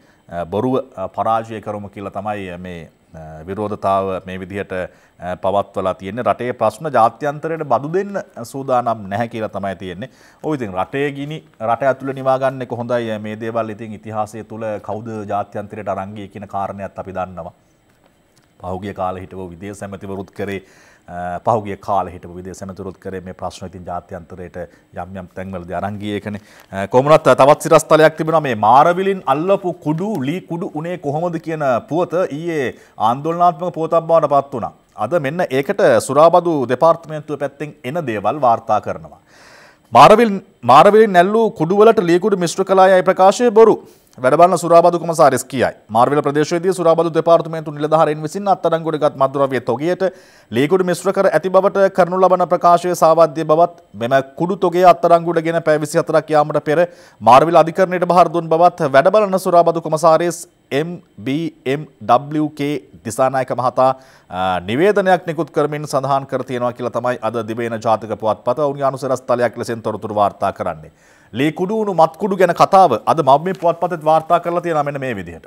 බොරුව පරාජය කරමු කියලා තමයි මේ විරෝධතාව මේ විදිහට පවත්වලා තියෙන්නේ රටේ ප්‍රශ්න ජාත්‍යන්තරයට බදු දෙන්න සූදානම් නැහැ කියලා තමයි තියෙන්නේ. ඔව් ඉතින් රටේ ගිනි රට ඇතුළේ නිවා ගන්න එක හොඳයි. මේ දේවල් ඉතින් ඉතිහාසය තුළ කවුද ජාත්‍යන්තරයට අරන් ගියේ කියන කාරණයක් අපි දන්නවා. පහුගිය කාල හිටව විදේශ ඇමතිවරුත් කරේ පහුගේ කාල හිට විදේ සැමතුරුත් කරේ මේ ප්‍රශ්න ඉතින් ජාත්‍යන්තරයට යම් යම් තැන්වලද අරංගියකන කොමනත් තවත් සිරස්ථලයක් තිබෙන මේ මාරවිලින් අල්ලපු කුඩු ලී කුඩු උනේ කොහොමද කියන පුවත ඊයේ ආන්දොල්නාත්මක පෝතක් බාට පත් වුණා. අද මෙන්න ඒකට සුරාබදු දෙපාර්තමේන්තුව පැත්තෙන් එන දේවල් වාර්තා කරනවා. මාරවිල් මාරවිලින් නැල්ලූ කුඩුවලට ලීකුඩු මිශ්‍ර කලායයි ප්‍රකාශය බොරු වැඩබලන සුරාබදු කොමසාරිස් කියයි. මාර්විල ප්‍රදේශයේදී සුරාබදු දෙපාර්තමේන්තු නිලධාරීන් විසින් අත්අඩංගුවට ගත් මත්ද්‍රව්‍ය තොගයට ලීකුඩු මිශ්‍ර කර ඇති බවට කරනු ලබන ප්‍රකාශයේ සාවාද්‍ය බවත් මෙම කුඩු තොගය අත්අඩංගුවට ගෙන පැය 24ක් යාමට පෙර මාර්විල අධිකරණයට බහර දුන් බවත් වැඩබලන සුරාබදු කොමසාරිස් MBMWK දිසානායක මහතා නිවේදනයක් නිකුත් කරමින් සඳහන් කර තියෙනවා කියලා තමයි අද දිවයින ජාතික පුවත්පත ඔවුන්ගේ අනුසරස්තලයක් ලෙසින් තොරතුරු වාර්තා කරන්නේ. ලේ කුඩු උණු මත් කුඩු ගැන කතාව අද මම මේ පුවත්පතේ වාර්තා කරලා තියෙනවා මෙන්න මේ විදිහට.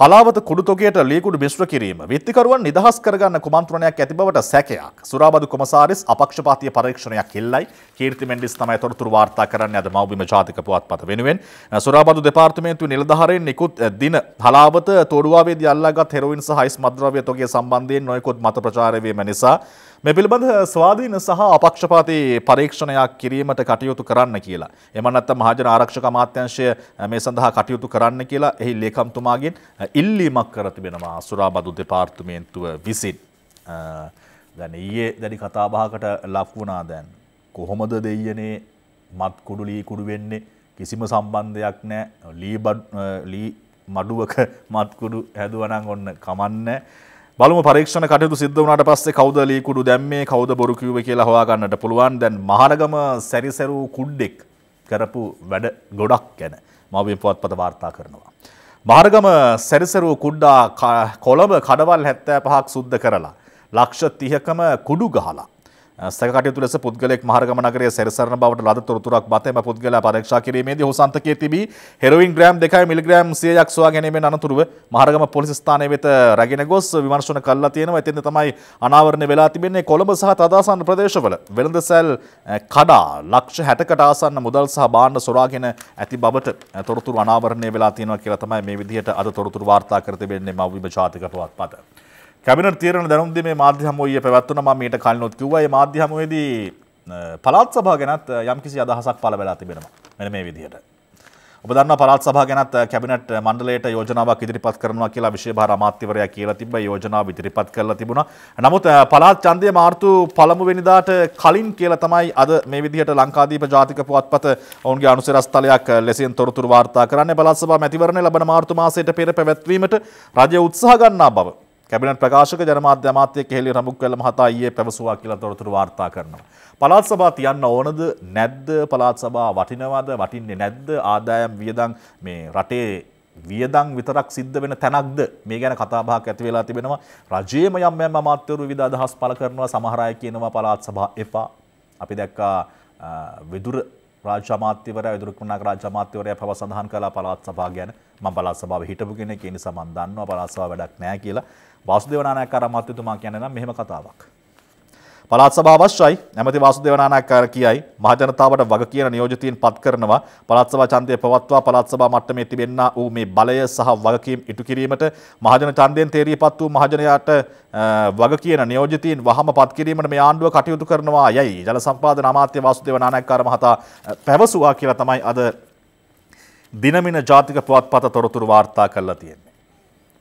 හලාවත කුඩු තොගයට ලේ කුඩු මිශ්‍ර කිරීම විත්තිකරුවන් නිදහස් කරගන්න කුමන්ත්‍රණයක් ඇති බවට සැකයක්. සුරාබදු කොමසාරිස් අපක්ෂපාතීය පරීක්ෂණයක් එල්ලයි. කීර්ති මෙන්ඩිස් තමයි තොරතුරු වාර්තා කරන්නේ අද මව්බිම ජාතික පුවත්පත වෙනුවෙන්. සුරාබදු දෙපාර්තමේන්තුවේ නිලධාරීන් නිකුත් දින හලාවත තෝඩුවාවේදී අල්ලාගත් හෙරොයින් සහ අයිස් මත්ද්‍රව්‍ය තොගය සම්බන්ධයෙන් නොයෙකුත් මත ප්‍රචාරය වීම නිසා මේ පිළිබඳ ස්වාධීන සහ අපක්ෂපාතී පරීක්ෂණයක් කිරීමට කටයුතු කරන්න කියලා. එම නැත්නම් මහජන ආරක්ෂක අමාත්‍යාංශය මේ සඳහා කටයුතු කරන්න කියලා එහි ලේකම්තුමාගෙන් ඉල්ලීමක් කර තිබෙනවා සුරාබදු දෙපාර්තමේන්තුව විසින්. දැන් ඊයේ දැඩි කතාබහකට ලක් වුණා දැන්. කොහොමද දෙයියනේ මත් කුඩු ලී කුඩු වෙන්නේ කිසිම සම්බන්ධයක් නැහැ. ලී මඩුවක මත් කුඩු හැදුවනම් ඔන්න කමන්නේ. බලමු පරීක්ෂණ කටයුතු සිද්ධ වුණාට පස්සේ කවුද ලීකුඩු දැම්මේ කවුද බොරු කිව්වේ කියලා හොයාගන්නට පුළුවන්. දැන් මහරගම සැරිසරූ කුඩ්ඩෙක් කරපු වැඩ ගොඩක් ගැන මවගේ පුවත්පත වාර්තා කරනවා. මහරගම සැරිසරූ කුඩ්ඩා කොළඹ කඩවල් 75ක් සුද්ධ කරලා ලක්ෂ 30කම කුඩු ගහලා සැකටයුතු ලෙස පුද්ගලෙක් මහරගම නගරයේ සැරිසරන බවට ලද තොරතුරක් මත එම පුද්ගලයා පරීක්ෂා කිරීමේදී හොසන්තකයේ තිබී හෙරොයින් ග්‍රෑම් 2 මිලිග්‍රෑම් 100ක් සොයා ගැනීමෙන් අනතුරුව මහරගම පොලිස් ස්ථානය වෙත රැගෙන ගොස් විමර්ශන කළා තියෙනවා. එතෙන්ද තමයි අනාවරණය වෙලා තිබෙන්නේ කොළඹ සහ තදාසන්න ප්‍රදේශවල වෙළඳසැල් කඩා ලක්ෂ 60කට ආසන්න මුදල් සහ භාණ්ඩ සොරාගෙන ඇති බවට තොරතුරු අනාවරණය වෙලා තියෙනවා කියලා තමයි මේ විදිහට අද තොරතුරු වාර්තා කර තිබෙන්නේ මව්විම ජාතික පුවත්පත. කැබිනට තීරණ දැනුම්ද මේ මාධ්‍යහමුවය පැවැත්වන ම මීට කල්නොත් කිවයි මාධ්‍යහමුවේදී පලාත් සභා ගැනත් යම්කිසි අදහසක් පල වෙලා තිබෙනවා මෙන මේ විදිහට. ඔබදන්න පරත් සහ ගැනත් කැබිනට මන්ඩලට යෝජනාවක් ඉදිරිපත් කරනවා කියලා විශේභාර මාත්‍යවරය කියලා තිබ යෝජනාව ඉදිරිපත් කරලා තිබුණ නමුත් පලාත් චන්දය මාර්තු පළමු වෙනිදාට කලින් කියල තමයි අද මේ විදිහට ලංකාදීප ජාතික පුවත්පත ඔවන්ගේ අනුසරස්ථලයක් ලෙසින් තොරතුර වාර්තා කරන්න පලත්සභ මැතිවරණ ලබන මාර්තු මාසයට පෙර පැවැත්වීමට රජය උත්සාහ ගන්නා බව කැබිනට ප්‍රකාශක ජනමාධ්‍ය අමාත්‍ය කෙහෙලි රමුක්වැල්ල මහතා ඊයේ පැවසුවා කියලා තොරතුරු වාර්තා කරනවා. පළාත් සභා තියන්න ඕනද නැද්ද පළාත් සභා වටිනවද වටින්නේ නැද්ද ආදායම් වියදම් මේ රටේ වියදම් විතරක් සිද්ධ වෙන තැනක්ද මේ ගැන කතා බහක් ඇති වෙලා තිබෙනවා රජයේම යම් යම් අමාත්‍යවරු විවිධ අදහස් පළ කරනවා සමහර අය කියනවා පළාත් සභා එපා අපි දැක්කා විදුර රාජ්‍ය අමාත්‍යවරයා විදුර කුණාග රාජ්‍ය අමාත්‍යවරයා පව සඳහන් කළා පළාත් සභා ගැන මම පළාත් සභාවේ හිටපු කෙනෙක් ඒ නිසා මම දන්නවා පළාත් සභාව වැඩක් නැහැ කියලා වාසුදේව නානායක්කාර අමාත්‍යතුමා කියන්නේ නම් මෙහෙම කතාවක්. පළාත් සභාව අවශ්‍යයි නැමැති වාසුදේව නානායක්කාර කියයි මහ ජනතාවට වග කියන නියෝජිතයින් පත් කරනවා පළාත් සභා ඡන්දය පවත්වා පළාත් සභා මට්ටමේ තිබෙනා වූ මේ බලය සහ වගකීම් ඉටු කිරීමට මහජන ඡන්දයෙන් තේරීපත් වූ මහජනයාට වග කියන නියෝජිතයින් වහම පත් කිරීමට මේ ආණ්ඩුව කටයුතු කරනවා යයි ජල සම්පාදන අමාත්‍ය වාසුදේව නානායක්කාර මහතා පැවසුවා කියලා තමයි අද දිනමින ජාතික පුවත්පත තොරතුරු වාර්තා කරලා තියෙන්නේ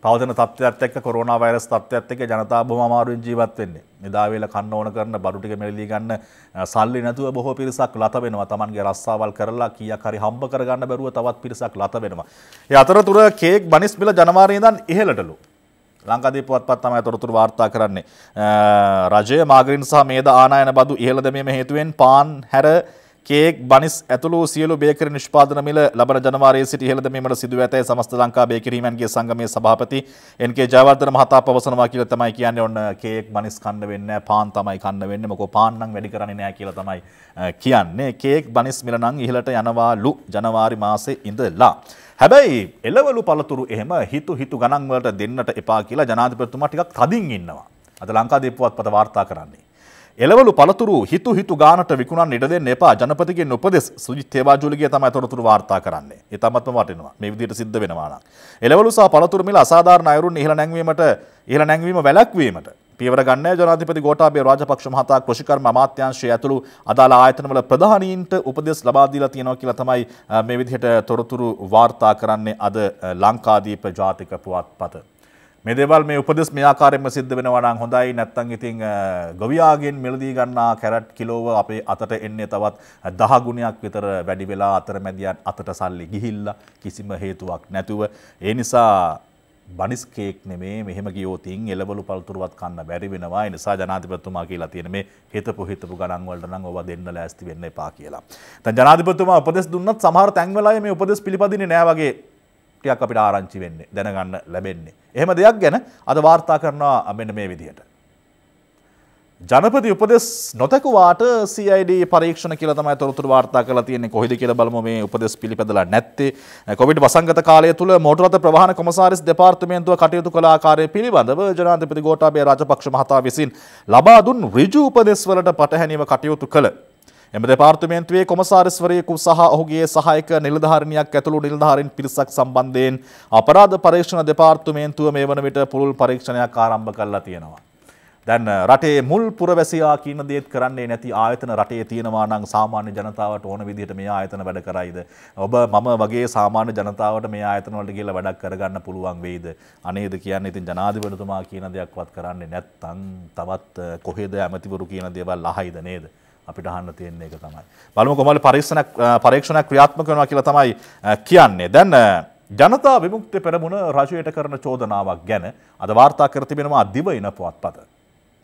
පවතන තත්ත්වයක් එක්ක කොරෝනා වෛරස් තත්ත්වයක් එක්ක ජනතාව බොහොම අමාරුවෙන් ජීවත් වෙන්නේ. මෙදා වේල කන්න ඕන කරන බඩු ටික මෙලී ගන්න සල්ලි නැතුව බොහෝ පිරිසක් ලත වෙනවා. Tamanගේ රස්සාවල් කරලා කීයක් හරි හම්බ කරගන්න බැරුව තවත් පිරිසක් ලත වෙනවා. ඒ අතරතුර කේක් බනිස් මිල ජනවාරියේ ඉඳන් ඉහළටලු. ලංකාදීප පුවත්පත් තමයි තොරතුරු වාර්තා කරන්නේ. රජය මාගරින් සහ මේද ආනයන බදු ඉහළ දැමීම හේතුවෙන් පාන් හැර කේක් බනිස් ඇතුළු සියලු බේකරි නිෂ්පාදන මිල ලබන ජනවාරයේ සිට ඉහළ දැමීමට සිදුව ඇතැයි සමස්ත ලංකා බේකරීමන්ගේ සංගමයේ සභාපති එන්.කේ ජයවර්ධන මහතා පවසනවා කියලා තමයි කියන්නේ ඔන්න කේක් බනිස් කන්න වෙන්නේ නැහැ පාන් තමයි කන්න වෙන්නේ මොකෝ පාන් නම් වැඩි කරන්නේ නැහැ කියලා තමයි කියන්නේ කේක් බනිස් මිල නම් ඉහළට යනවාලු ජනවාරි මාසේ ඉඳලා හැබැයි එළවලු පළතුරු එහෙම හිතු හිතු ගණන්වලට දෙන්නට එපා කියලා ජනාධිපතිතුමා ටිකක් තදින් ඉන්නවා. අද ලංකාදීපුවත් පත වාර්තා කරන්නේ. එලවලු පළතුරු හිතු හිතු ගානට විකුණන් ඉඩ දෙන්න එපා ජනපතිගෙන් උපදෙස් සුජිත් තේවාජුලිගේ තමයි තොරතුරු වාර්තා කරන්නේ. ඒ තමත්ම වටිනවා. මේ විදිහට සිද්ධ වෙනවා නම්. එලවලු සහ පළතුරු මිල අසාධාරණ අයුරුන් ඉහළ නැංවීමට ඉහළ නැංවීම වැළැක්වීමට පියවර ගන්න ජනාධිපති ගෝඨාභය රාජපක්ෂ මහතා කෘෂිකර්ම අමාත්‍යාංශය ඇතුළු අදාළ ආයතනවල ප්‍රධානීන්ට උපදෙස් ලබා දීලා තියෙනවා කියලා තමයි මේ විදිහට තොරතුරු වාර්තා කරන්නේ අද ලංකාදීප ජාතික පුවත්පත. මේ දේවල් මේ උපදෙස් මේ ආකාරයෙන්ම සිද්ධ වෙනවා නම් හොඳයි නැත්නම් ඉතින් ගොවියාගෙන් මිලදී ගන්නා කැරට් කිලෝව අපේ අතට එන්නේ තවත් 10 ගුණයක් විතර වැඩි වෙලා අතරමැදියන් අතට සල්ලි ගිහිල්ලා කිසිම හේතුවක් නැතුව ඒ නිසා බනිස් කේක් නෙමේ මෙහෙම ගියෝතින් එළවලු පළතුරුවත් කන්න බැරි වෙනවා ඒ නිසා ජනාධිපතිතුමා කියලා තියෙන මේ හිතපු හිතපු ගණන් වලට නම් ඕවා දෙන්න ලෑස්ති වෙන්න එපා කියලා. දැන් ජනාධිපතිතුමා උපදෙස් දුන්නත් සමහර තැන්වල මේ උපදෙස් පිළිපදින්නේ නැහැ වගේ සත්‍යයක් අපිට ආරංචි වෙන්නේ දැනගන්න ලැබෙන්නේ. එහෙම දෙයක් ගැන අද වාර්තා කරනවා මෙන්න මේ විදිහට. ජනපති උපදෙස් නොතැකුවාට CID පරීක්ෂණ කියලා තමයි තොරතුරු වාර්තා කරලා තියෙන්නේ කොහෙද කියලා බලමු මේ උපදෙස් පිළිපදලා නැත්තේ කොවිඩ් වසංගත කාලය තුල මෝටරරථ ප්‍රවාහන කොමසාරිස් දෙපාර්තමේන්තුව කටයුතු කළ ආකාරය පිළිබඳව ජනාධිපති ගෝඨාභය රාජපක්ෂ මහතා විසින් ලබා දුන් ඍජු උපදෙස් වලට පටහැනිව කටයුතු කළ එම දෙපාර්තමේන්තුවේ කොමසාරිස්වරයෙකු සහ ඔහුගේ සහායක නිලධාරිනියක් ඇතුළු නිලධාරීන් පිරිසක් සම්බන්ධයෙන් අපරාධ පරීක්ෂණ දෙපාර්තමේන්තුව මේ වන විට පුළුල් පරීක්ෂණයක් ආරම්භ කරලා තියෙනවා. දැන් රටේ මුල් පුරවැසියා කියන දේත් කරන්නේ නැති ආයතන රටේ තියෙනවා නම් සාමාන්‍ය ජනතාවට ඕන විදිහට මේ ආයතන වැඩ කරයිද ඔබ මම වගේ සාමාන්‍ය ජනතාවට මේ ආයතන වලට ගිහලා වැඩක් කරගන්න පුළුවන් වෙයිද අනේද කියන්නේ ඉතින් ජනාධිපතිතුමා කියන දෙයක්වත් කරන්නේ නැත්නම් තවත් කොහෙද ඇමතිවරු කියන දේවල් අහයිද නේද අපිට අහන්න තියෙන්නේ එක තමයි. බලමු කොහොමද පරීක්ෂණ පරීක්ෂණ ක්‍රියාත්මක වෙනවා කියලා තමයි කියන්නේ. දැන් ජනතා විමුක්ති පෙරමුණ රජයට කරන චෝදනාවක් ගැන අද වාර්තා කර තිබෙනවා දිවයින පුවත්පත.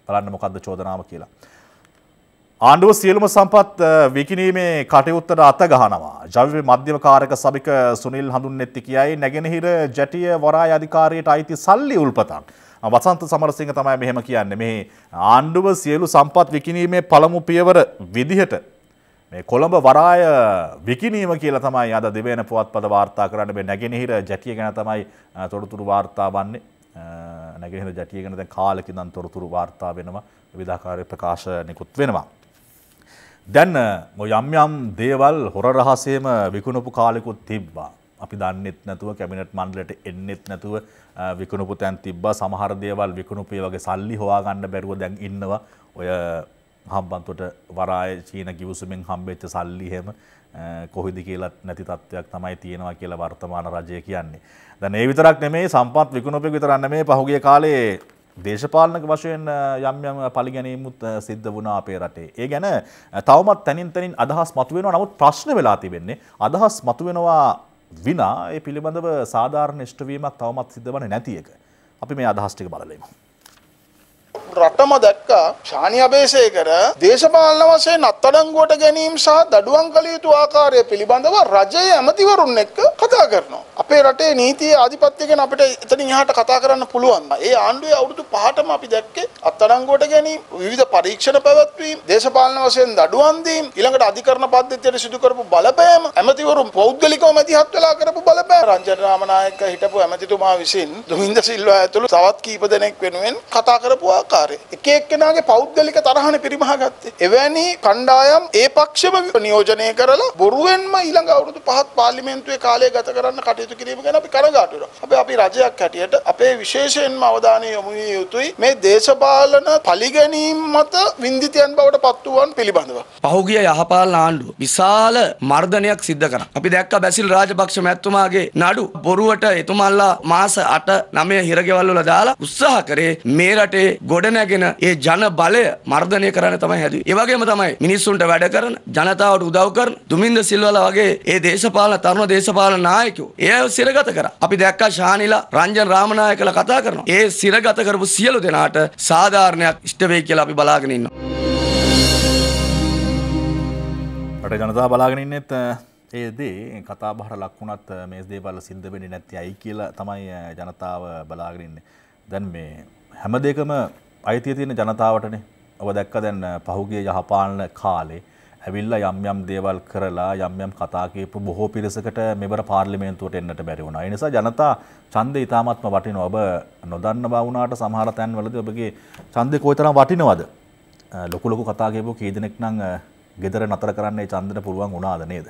බලන්න මොකද්ද චෝදනාව කියලා. ආණ්ඩුව සියලුම සම්පත් විකිනීමේ කටයුත්තට අත ගහනවා. ජවිප මධ්‍යම කාරක සභික සුනිල් හඳුන්නෙත්ති කියයි නැගෙනහිර ජැටිය වරාය අධිකාරියට අයිති සල්ලි උල්පතක්. වසන්ත සමරසිංහ තමයි මෙහෙම කියන්නේ මේ ආණ්ඩුව සියලු සම්පත් විකිනීමේ පළමු පියවර විදිහට මේ කොළඹ වරාය විකිනීම කියලා තමයි අද දෙවෙන පුවත්පත වාර්තා කරන්න මේ නැගෙනහිර ජැටිය ගැන තමයි තොරතුරු වාර්තා වන්නේ නැගෙනහිර ජැටිය ගැන දැන් කාලෙක ඉඳන් තොරතුරු වාර්තා වෙනවා විවිධාකාරයේ ප්‍රකාශ නිකුත් වෙනවා දැන් යම් යම් දේවල් හොර රහසේම විකුණපු කාලෙකුත් තිබ්බා අපි දන්නෙත් නැතුව කැබිනට් මණ්ඩලට එන්නෙත් නැතුව විකුණුපු තැන් තිබ්බා සමහර දේවල් විකුණුපේ වගේ සල්ලි හොයාගන්න බැරුව දැන් ඉන්නවා ඔය හම්බන්තොට වරාය චීන කිවසුමෙන් හම්බෙච්ච සල්ලි එහෙම කොහොද කියලත් නැති තත්ත්වයක් තමයි තියෙනවා කියලා වර්තමාන රජය කියන්නේ. දැන් ඒ විතරක් නෙමේ සම්පත් විකුණුපෙක් විතරන්න මේ පහුගිය කාලේ දේශපාලනක වශයෙන් යම් යම් පරිගැනීමුත් සිද්ධ වුණා අපේ රටේ. ඒ ගැන තවමත් තනින් තනින් අදහස් මතුවෙනවා. නමුත් ප්‍රශ්න වෙලා තිබෙන්නේ අදහස් මතුවෙනවා විනා ඒ පිළිබඳව සාධාරණ ෂ්ටවීමක් තවමත් සිද්ධ වන නැති එක. අපි මේ අදහස්ටික බලලෙමු. රටම දැක්කා ශානි අබේසේකර දේශපාලන වශයෙන් අත්අඩංගුවට ගැනීම සහ දඩුවම් කළ යුතු ආකාරය පිළිබඳව රජයේ ඇමතිවරුන් එක්ක කතා කරනවා. අපේ රටේ නීතියේ ආධිපත්‍ය ගැන අපිට එතනින් එහාට කතා කරන්න පුළුවන්. ඒ ආණ්ඩුවේ අවුරුදු 5ටම අපි දැක්කේ අත්අඩංගුවට ගැනීම, විවිධ පරීක්ෂණ පැවැත්වීම, දේශපාලන වශයෙන් දඩුවම් දීම, ඊළඟට අධිකරණ පද්ධතියට සිදු කරපු බලපෑම, ඇමතිවරුන් පෞද්ගලිකව මැදිහත් වෙලා කරපු බලපෑම රංජන රාමනායක හිටපු ඇමතිතුමා විසින් දුමින්ද සිල්වා ඇතුළු තවත් කීප දෙනෙක් වෙනුවෙන් කතා කරපු ආකාරය ආකාරය එක එක්කෙනාගේ පෞද්ගලික තරහන පිරිමහ ගත්තේ. එවැනි කණ්ඩායම් ඒ පක්ෂම නියෝජනය කරලා බොරුවෙන්ම ඊළඟ අවුරුදු පහත් පාර්ලිමේන්තුවේ කාලය ගත කරන්න කටයුතු කිරීම ගැන අපි කනගාටු වෙනවා. අපි අපි රජයක් හැටියට අපේ විශේෂයෙන්ම අවධානය යොමු විය යුතුයි මේ දේශපාලන පරිගැනීම් මත වින්දිතයන් බවට පත් වූවන් පිළිබඳව. පහුගිය යහපාලන ආණ්ඩුව විශාල මර්ධනයක් සිද්ධ කරා. අපි දැක්ක බැසිල් රාජපක්ෂ මැතිතුමාගේ නඩු බොරුවට එතුමන්ලා මාස 8 9 හිරගෙවල් වල දාලා උත්සාහ කරේ මේ රටේ ගොඩ නැගෙන ඒ ජන බලය මර්ධනය කරන්න තමයි හැදුවේ. ඒ වගේම තමයි මිනිස්සුන්ට වැඩ කරන, ජනතාවට උදව් කරන දුමින්ද සිල්වලා වගේ ඒ දේශපාලන තරුණ දේශපාලන නායකයෝ ඒව සිරගත කරා. අපි දැක්කා ශානිලා, රංජන් රාමනායකලා කතා කරනවා. ඒ සිරගත කරපු සියලු දෙනාට සාධාරණයක් ඉෂ්ට වෙයි කියලා අපි බලාගෙන ඉන්නවා. රට ජනතාව බලාගෙන ඉන්නෙත් ඒදේ කතා බහට ලක්වුණත් මේස් දේපල සිද්ධ වෙන්නේ නැති අයි කියලා තමයි ජනතාව බලාගෙනන්න දැන් මේ හැම දෙකම අයිතිය තියෙන ජනතාවටනේ ඔබ දැක්ක දැන් පහුගේ යහපාලන කාලේ ඇවිල්ලා යම් යම් දේවල් කරලා යම් යම් කතා කියපු බොහෝ පිරිසකට මෙවර පාර්ලිමේන්තුවට එන්නට බැරි වුණා. ඒ නිසා ජනතා ඡන්දේ ඉතාමත්ම වටිනවා. ඔබ නොදන්න බව වුණාට සමහර තැන්වලදී ඔබගේ ඡන්දේ කොයිතරම් වටිනවද? ලොකු ලොකු කතා කියපු කී දෙනෙක් නම් gedara නතර කරන්න ඒ ඡන්දෙට පුළුවන් වුණාද නේද?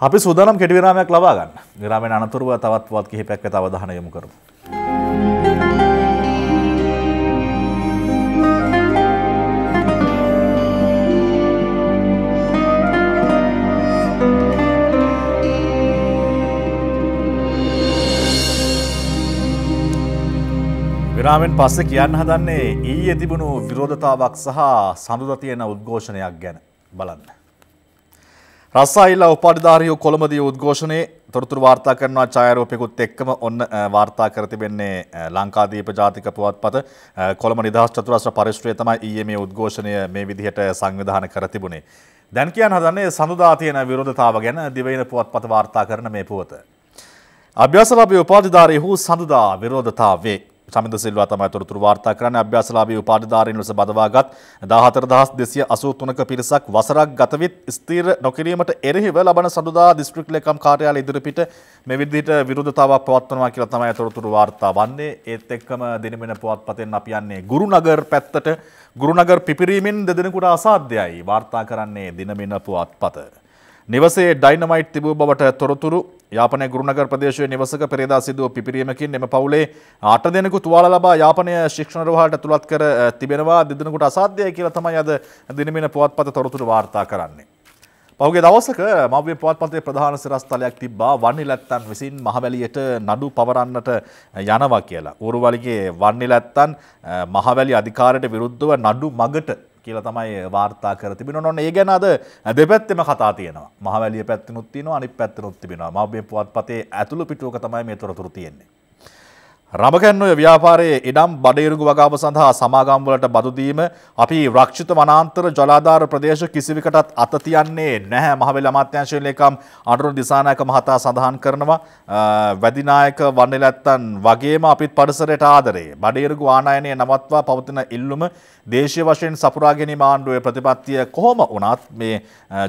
අපි සූදානම් කෙටි විරාමයක් ලබා ගන්න. විරාමයෙන් අනතුරුව තවත් වත් කිහිපයක් වෙත අවධානය යොමු කරමු. විරාමෙන් පස්සේ කියන්න හදන්නේ ඊයේ තිබුණු විරෝධතාවක් සහ සඳුදා තියෙන උද්ඝෝෂණයක් ගැන බලන්න. රස්සායිලා උපාධිධාරියෝ කොළඹදී උද්ඝෝෂණේ තොරතුරු වාර්තා කරනවා ඡායාරූපිකුත් එක්කම ඔන්න වාර්තා කර තිබෙන්නේ ලංකාදීප ජාතික පුවත්පත කොළඹ නිදහස් චතුරස්‍ර පරිශ්‍රය තමයි ඊයේ මේ උද්ඝෝෂණය මේ විදිහට සංවිධානය කර තිබුණේ. දැන් කියන්න හදන්නේ සඳුදා තියෙන විරෝධතාව ගැන දිවයින පුවත්පත වාර්තා කරන මේ පුවත. අභ්‍යාසලභී උපාධිධාරීහු සඳුදා විරෝධතාවේ සමිඳ සිල්වා තමයි තොරතුරු වාර්තා කරන්නේ අභ්‍යාසලාභී උපාධිධාරීන් ලෙස බදවාගත් 14213ක පිරිසක් වසරක් ගතවිත් ස්ථිර නොකිරීමට එරෙහිව ලබන සඳුදා දිස්ත්‍රික් ලේකම් කාර්යාලය ඉදිරිපිට මේ විදිහට විරුද්ධතාවක් පවත්වනවා කියලා තමයි තොරතුරු වාර්තා වන්නේ ඒත් එක්කම දිනමින පුවත්පතෙන් අපි යන්නේ ගුරුනගර් පැත්තට ගුරුනගර් පිපිරීමෙන් දෙදෙනෙකුට අසාධ්‍යයි වාර්තා කරන්නේ දිනමින පුවත්පත නිවසේ ඩයිනමයිට් තිබූ බවට තොරතුරු යාපනය ගුරුණගර ප්‍රදේශය නිවසක පෙරේදා සිදුව පිපිරීමකින් එම පවුලේ අට දෙනෙකු තුවාල ලබා යාපනය ශික්ෂණරවාහට තුළත් කර තිබෙනවා දෙදෙනකුට අසාධ්‍යය කියලා තමයි අද දිනමින පුවත්පත තොරතුරු වාර්තා කරන්නේ. පහුගේ දවසක මව්‍ය පුවත්පතේ ප්‍රධාන සිරස්තලයක් තිබ්බා වන්නිලැත්තන් විසින් මහවැලියට නඩු පවරන්නට යනවා කියලා. ඌරුවලිගේ වන්නිලැත්තන් මහවැලි අධිකාරයට විරුද්ධව නඩු මගට කියල තමයි වාර්තා කර තිබෙන නොන්න ඒ ගැන අද දෙපැත්තෙම කතා තියෙනවා මහවැලිය පැත්තිනුත්තින අනි පැත්තිනුත්තිබෙන මවබේ පුවත් පතේ ඇතුළු පිටුවක තමයි මේ තොරතුර තියෙන්නේ රබකැන්නොය ව්‍යාපාරයේ ඉඩම් බඩේරුගු වගාව සඳහා සමාගම්වලට බදුදීම අපි රක්ෂිත වනාන්තර ජලාධාර ප්‍රදේශ කිසිවිකටත් අත තියන්නේ නැහැ මහවැලි අමාත්‍යංශයේ ලේකම් අනුරුණ දිසානායක මහතා සඳහන් කරනවා වැදිනායක වන්නේලැත්තන් වගේම අපිත් පරිසරයට ආදරේ බඩේරුගු ආනයනය නවත්වා පවතින ඉල්ලුම දේශීය වශයෙන් සපුරා ගැනීම ආණ්ඩුවේ ප්‍රතිපත්තිය කොහොම වුණත් මේ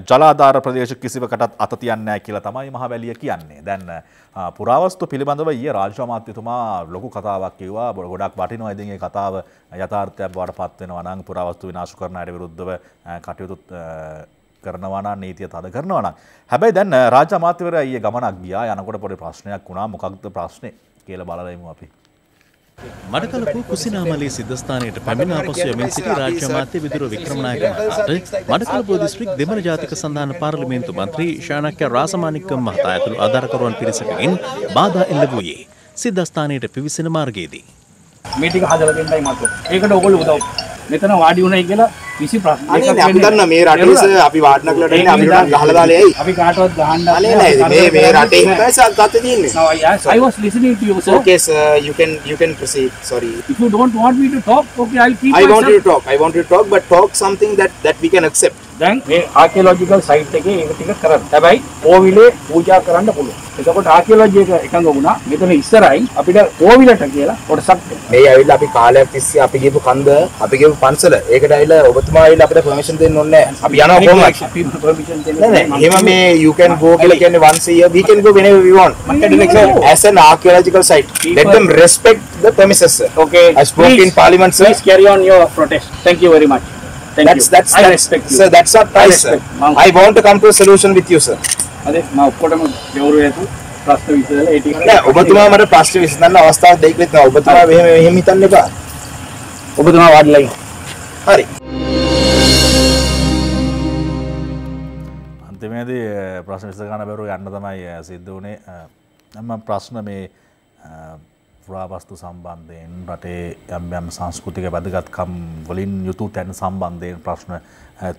ජලාධාර ප්‍රදේශ කිසිවකටත් අත තියන්නේ නැහැ කියලා තමයි මහවැලිය කියන්නේ දැන් පුරාවස්තු පිළිබඳව ඊය රාජ්‍යමාත්‍යතුමා ලොකු කතාවක් කිව්වා බො ගොඩක් වටිනවා ඇතිගේ කතාව යථාර්ථයක් බවට පත්වෙනවා නම් පුරාවස්තු විනාශ කරනයට විරුද්ධව කටයුතු කරනවාන නීතිය තද කරනවන. හැබැයි දැන් රාජමාත්‍යවර ඒ ගමනක් ගියා යනකොට පොඩි ප්‍රශ්නයක් වුණා මොකක්ද ප්‍රශ්නය කියල බලලයිමු අපි. මඩකලපු කුසිනාමලේ සිද්ධස්ථානයට පැමිණ ආපසු යමින් සිටි රාජ්‍ය අමාත්‍ය විදුර වික්‍රමනායක මහතාට මඩකලපුව දිස්ත්‍රික් දෙමළ ජාතික සන්ධාන පාර්ලිමේන්තු මන්ත්‍රී ශානක්‍ය රාසමාණික්කම් මහතා ඇතුළු ආධාරකරුවන් පිරිසකගෙන් බාධා එල්ල වූයේ සිද්ධස්ථානයට පිවිසෙන මාර්ගයේදී. මීටිං හදලා දෙන්නයි මතක. ඒකට ඔයගොල්ලෝ උදව් මෙතන වාඩි වුණයි කියලා කිසි ප්‍රශ්නයක් නැහැ. අපි දන්න මේ රටේ අපි වාඩන කළට ඉන්නේ අපි උඩ ගහලා දාලා යයි. අපි කාටවත් ගහන්න නැහැ නේද? මේ මේ රටේ හිතයි සල් ගත තියෙන්නේ. So yes, I was listening to you sir. Okay sir, you can you can proceed. Sorry. If you don't want me to talk, okay, I'll keep I myself. want you to talk. I want you to talk but talk something that that we can accept. දැන් මේ ආකියෝලොජිකල් site එකේ ඒක ටික කරන්න. හැබැයි කෝවිලේ පූජා කරන්න පුළුවන්. එතකොට ආකියෝලොජි එක එකඟ වුණා. මෙතන ඉස්සරහින් අපිට කෝවිලට කියලා කොටසක් මේ ඇවිල්ලා අපි කාලයක් තිස්සේ අපි ගිහපු කන්ද, අපි ගිහපු පන්සල. ඒකට ඇවිල්ලා ඔබතුමා ඇවිල්ලා අපිට permission දෙන්න ඕනේ නැහැ. අපි යනවා කොහොමද? අපි permission දෙන්නේ නැහැ. එහෙම මේ you can go කියලා කියන්නේ once a year we can go whenever we want. As an archaeological site, let them respect the premises. Sir. Okay. I spoke please, in parliament. Sir. Please carry on your protest. Thank you very much. Thank that's, you. That's, I that's, respect you. Sir, that's not price, I, I want to come to a solution with you, sir. අදේ මම ඔක්කොටම ගෞරවයතු ප්‍රශ්න විසඳලා ඒ ටික නෑ ඔබතුමා මට ප්‍රශ්න විසඳන්න අවස්ථාවක් දෙයි කියලා ඔබතුමා මෙහෙම මෙහෙම හිතන්න එපා ඔබතුමා වාඩිලා ඉන්න හරි අන්තිමේදී ප්‍රශ්න විසඳ ගන්න බැරුව යන්න තමයි සිද්ධ වුණේ මම ප්‍රශ්න මේ පුරාවස්තු සම්බන්ධයෙන් රටේ යම්යම් සංස්කෘතික වැදගත්කම් වලින් යුතු තැන් සම්බන්ධයෙන් ප්‍රශ්න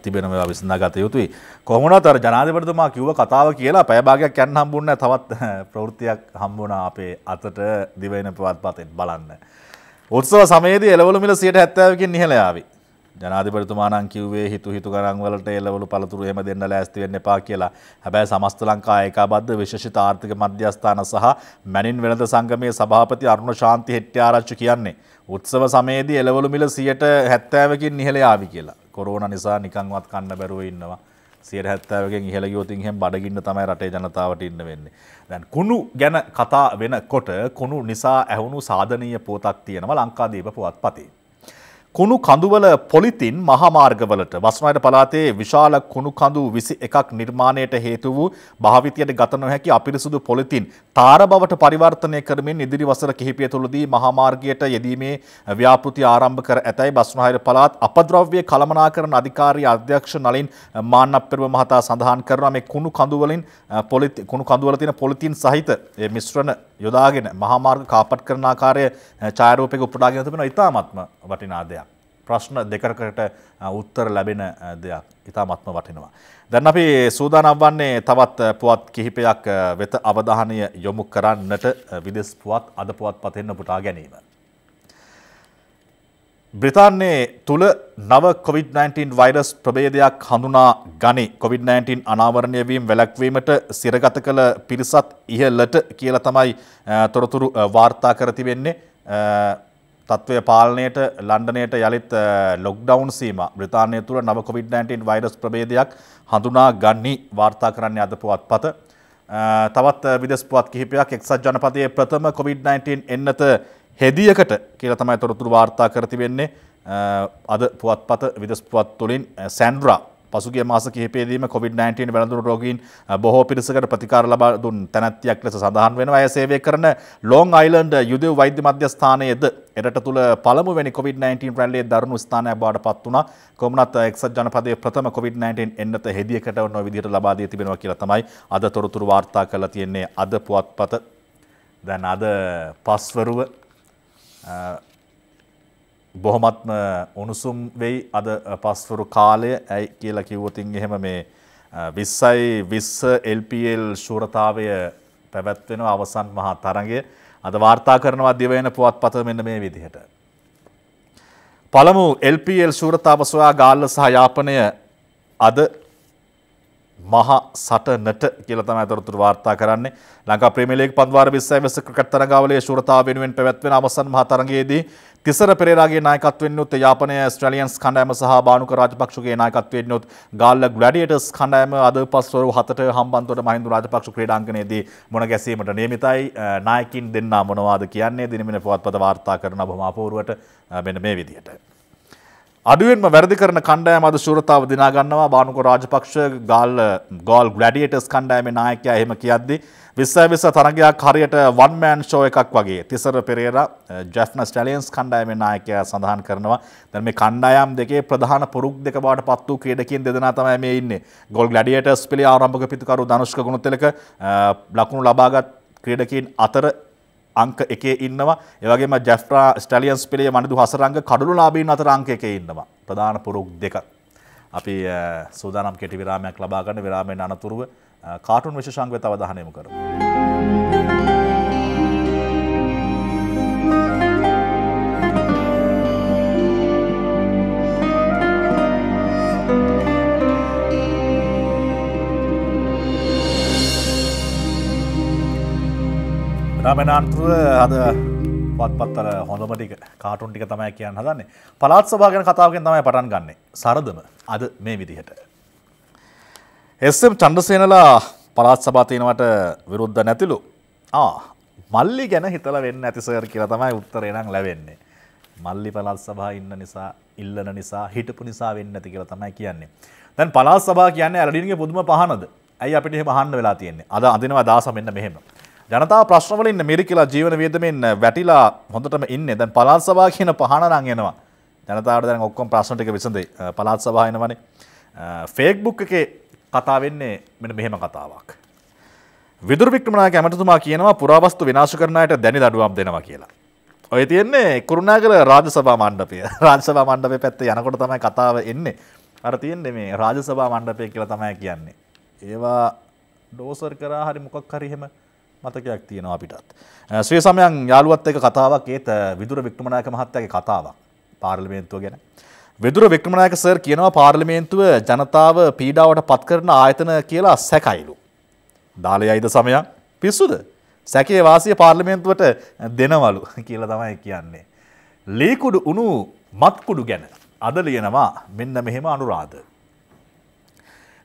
තිබෙනවා විසඳාගත යුතුයි. කොහොමනත් අර ජනාධිපතිතුමා කිව්ව කතාව කියලා පැය භාගයක් යන්න හම්බුන්නේ තවත් ප්‍රවෘත්තියක් හම්බුණා අපේ අතට දිවයින පුවත්පතෙන් බලන්න. උත්සව සමයේදී එළවලු මිල 70%කින් ඉහළ යාවි. ජනාධිපතිතුමාණන් කිව්වේ හිතු හිතු ගණන් වලට එළවලු පළතුරු එහෙම දෙන්න ලෑස්ති වෙන්න එපා කියලා. හැබැයි සමස්ත ලංකා ඒකාබද්ධ විශේෂිත ආර්ථික මධ්‍යස්ථාන සහ මැනින් වෙළඳ සංගමේ සභාපති අරුණ ශාන්ති හෙට්ටිආරච්චි කියන්නේ උත්සව සමයේදී එළවලු මිල 170කින් ඉහළ යාවි කියලා. කොරෝනා නිසා නිකන්වත් කන්න බැරුව ඉන්නවා. 170කින් ඉහළ ගියොත් ඉතින් බඩගින්න තමයි රටේ ජනතාවට ඉන්න වෙන්නේ. දැන් කුණු ගැන කතා වෙනකොට කුණු නිසා ඇහුණු සාධනීය පොතක් තියෙනවා ලංකාදීප පුවත්පතේ. කුණු කඳුවල පොලිතින් මහාමාර්ගවලට වස්නායට පළාතේ විශාල කුණු කඳු 21ක් නිර්මාණයට හේතු වූ භාවිතයට ගත නොහැකි අපිරිසුදු පොලිතින් තාර බවට පරිවර්තනය කරමින් ඉදිරි වසර කිහිපය තුළදී මහාමාර්ගයට යෙදීමේ ව්‍යාපෘති ආරම්භ කර ඇතැයි වස්නාහිර පළාත් අපද්‍රව්‍ය කළමනාකරණ අධිකාරී අධ්‍යක්ෂ නලින් මාන්නප්පෙරව මහතා සඳහන් කරනවා මේ කුණු කඳුවලින් පොලිතින් කුණු කඳුවල තියෙන පොලිතින් සහිත මිශ්‍රණ යොදාගෙන මහාමාර්ග කාපට් කරන ආකාරය ඡායරූපයක උපුටාගෙන තිබෙන ඉතාමත්ම වටිනා දෙයක්. ප්‍රශ්න දෙකකට උත්තර ලැබෙන දෙයක්. ඉතාමත්ම වටිනවා. දැන් අපි සූදානම් වන්නේ තවත් පුවත් කිහිපයක් වෙත අවධානය යොමු කරන්නට විදෙස් පුවත් අද පුවත් පතෙන් උපුටා ගැනීම. බ්‍රිතාන්නේ තුළ නව COොVID-19 වෛරස් ප්‍රබේදයක් හඳුනා ගනි COොVID-19 අනාවරණය වීම් වැලැක්වීමට සිරගත කළ පිරිසත් ඉහල්ලට කියල තමයි තොරතුරු වාර්තා කරතිවෙන්නේ තත්ත්වය පාලනයට ලන්ඩනයට යළිත් ලොක්ඩවන් සීම බ්‍රතාානය තුළ නව COොVID-19 වෛරස් ප්‍රබේදයක් හඳුනා ගන්නේ වාර්තා කරන්න අද පුවත් පත තවත් විදස්පුවත් කිහිපයක් එක්සත් ජනපතිය ප්‍රථම COොVID-19 එන්නත හෙදියකට කියලා තමයි තොරතුරු වාර්තා කරති වෙන්නේ අද පුවත්පත විදස්පුවත් තුළින් සැන්ඩ්‍රා පසුගේ මාස කිහිපේදීම කොවිD-19 වැළඳුණු රෝගීන් බොහෝ පිරිසකට ප්‍රතිකාර ලබා දුන් තැනැත්තියක් ලෙස සඳහන් වෙනවා. ඇය සේවය කරන ලොං අයිලන්ඩ් යුදෙව් වෛද්‍ය මධ්‍යස්ථානයේද එරට තුළ පළමුවැනි කොවිD-19 රැල්ලේ දරුණු ස්ථානයක් බවට පත් වුණා. කොමුණත් එක්සත් ජනපදයේ ප්‍රථම කොවිD-19 එන්නත හෙදියකට වන විදිහට ලබා දී තිබෙනවා කියලා තමයි අද තොරතුරු වාර්තා කරලා තියෙන්නේ අද පුවත්පත. දැන් අද පස්වරුව බොහොමත්ම උණුසුම් වෙයි අද පස්වරු කාලය ඇයි කියලා කිව්වතින් එහෙම මේ විස්සයි විස්ස එල්පල් ශූරතාවය පැවැත්වෙන අවසන් මහා තරගය අද වාර්තා කරනවා දිවයන පුවත් පත මෙන්න මේ විදිහට. පළමු එල්පල් ශූරතාව සොයා ගාල්ල සහ යාපනය අද මහා සටනට කියලා තමයි අතරතුර වාර්තා කරන්නේ. ලංකා ප්‍රීමියර් ලීග් 15 වෙසි ක්‍රිකට් තරඟාවලියේ ශූරතාව වෙනුවෙන් පැවැත්වෙන අවසන් මහා තරඟයේදී තිසර පෙරේරාගේ නායකත්වයෙන් යුත් යාපනය ස්ට්‍රලියන්ස් කණ්ඩායම සහ බානුක රාජපක්ෂගේ නායකත්වයෙන් යුත් ගාල්ල ග්ලැඩියටර්ස් කණ්ඩායම අද පස්වරු 7ට හම්බන්තොට මහින්ද රාජපක්ෂ ක්‍රීඩාංගණයේදී මුණ ගැසීමට නියමිතයි. නායකින් දෙන්නා මොනවාද කියන්නේ දිනමින පුවත්පත වාර්තා කරන බොහොම අපූර්වට මෙන්න මේ විදිහට. අඩුවෙන්ම වැරදි කරන කණ්ඩායම අද ශූරතාව දිනා ගන්නවා බානුක රාජපක්ෂ ගාල් ගෝල් ග්ලැඩියටර්ස් කණ්ඩායමේ නායකයා එහෙම කියද්දි 20 20 තරගයක් හරියට වන් මෑන් ෂෝ එකක් වගේ තිසර පෙරේරා ජැෆ්නා eh, ස්ටැලියන්ස් කණ්ඩායමේ නායකයා සඳහන් කරනවා දැන් මේ කණ්ඩායම් දෙකේ ප්‍රධාන පුරුක් දෙක බවට පත් වූ ක්‍රීඩකයන් දෙදෙනා තමයි මේ ඉන්නේ ගෝල් ග්ලැඩියටර්ස් පිළි ආරම්භක පිතිකරු ධනුෂ්ක ගුණතිලක eh, ලකුණු ලබාගත් ක්‍රීඩකයන් අතර අංක එකේ ඉන්නවා ඒවගේම ජැෆ්රා ස්ටලියන්ස් පිළේ මනිදු හසරංග කඩුළු ලාබීන් අතර අංක එකේ ඉන්නවා ප්‍රධාන පුරුක් දෙක අපි සූදානම් කෙටි විරාමයක් ලබාගන්න විරාමයෙන් අනතුරුව කාටුන් විශෂංගව තවදාහනයමු කරමු රමනාන්තෘව හද පත්පත්තර හොඳම ටික කාටුන් ටික තමයි කියන්න හදන්නේ පලාත් සභාගෙන කතාවගෙන් තමයි පටන් ගන්නේ සරදම අද මේ විදිහට. එස්සම් චන්ඩසේනලා පලාත් සභාතියනවට විරුද්ධ නැතිලු මල්ලි ගැන හිතල වෙන්න ඇතිසර කියලා තමයි උත්තරේනම් ලැවෙන්නේ. මල්ලි පලත් සභා ඉන්න නිසා ඉල්ලන නිසා හිටපු නිසා වෙන්න ඇති කියලා තමයි කියන්නේ. දැන් පලාත් සභා කියන්නේ ඇරඩින්ගේ පුදුම පහනද ඇයි අපිට එහෙම අහන්න වෙලා තියෙන්නේ අද අඳනවා දාසම මෙන්න මෙහෙම. ජනතාව ප්‍රශ්නවලින් මිරිකිලා ජීවන වියදමෙන් වැටිලා හොඳටම ඉන්නේ දැන් පළාත් සභා කියන පහන නම් එනවා. ජනතාවට දැන් ඔක්කොම ප්‍රශ්න ටික විසඳේ පළාත් සභා එනවනේ. ෆේක්බුක් එකේ කතා වෙන්නේ මෙන්න මෙහෙම කතාවක්. විදුර වික්‍රමනායක ඇමතුමා කියනවා පුරාවස්තු විනාශ කරන අයට දැනි දඩුවම් දෙනවා කියලා. ඔය තියෙන්නේ කුරුණාගල රාජසභා මණ්ඩපය. [laughs] රාජසභා මණ්ඩපේ පැත්තේ යනකොට තමයි කතාව එන්නේ. අර තියෙන්නේ මේ රාජසභා මණ්ඩපය කියලා තමයි කියන්නේ. ඒවා ඩෝසර් කරා හරි මොකක් හරි එහෙම මතකයක් තියෙනවා අපිටත්. ශ්‍රී සමයන් යාළුවත් එක කතාවක් ඒත් විදුර වික්‍රමනායක මහත්තයාගේ කතාවක් පාර්ලිමේන්තුව ගැන. විදුර වික්‍රමනායක සර් කියනවා පාර්ලිමේන්තුව ජනතාව පීඩාවට පත් කරන ආයතන කියලා සැකයිලු. දාලයයිද සමයන් පිස්සුද? සැකේ වාසිය පාර්ලිමේන්තුවට දෙනවලු [laughs] කියලා තමයි කියන්නේ. ලීකුඩු උණු මත්කුඩු ගැන අද ලියනවා මෙන්න මෙහෙම අනුරාධ.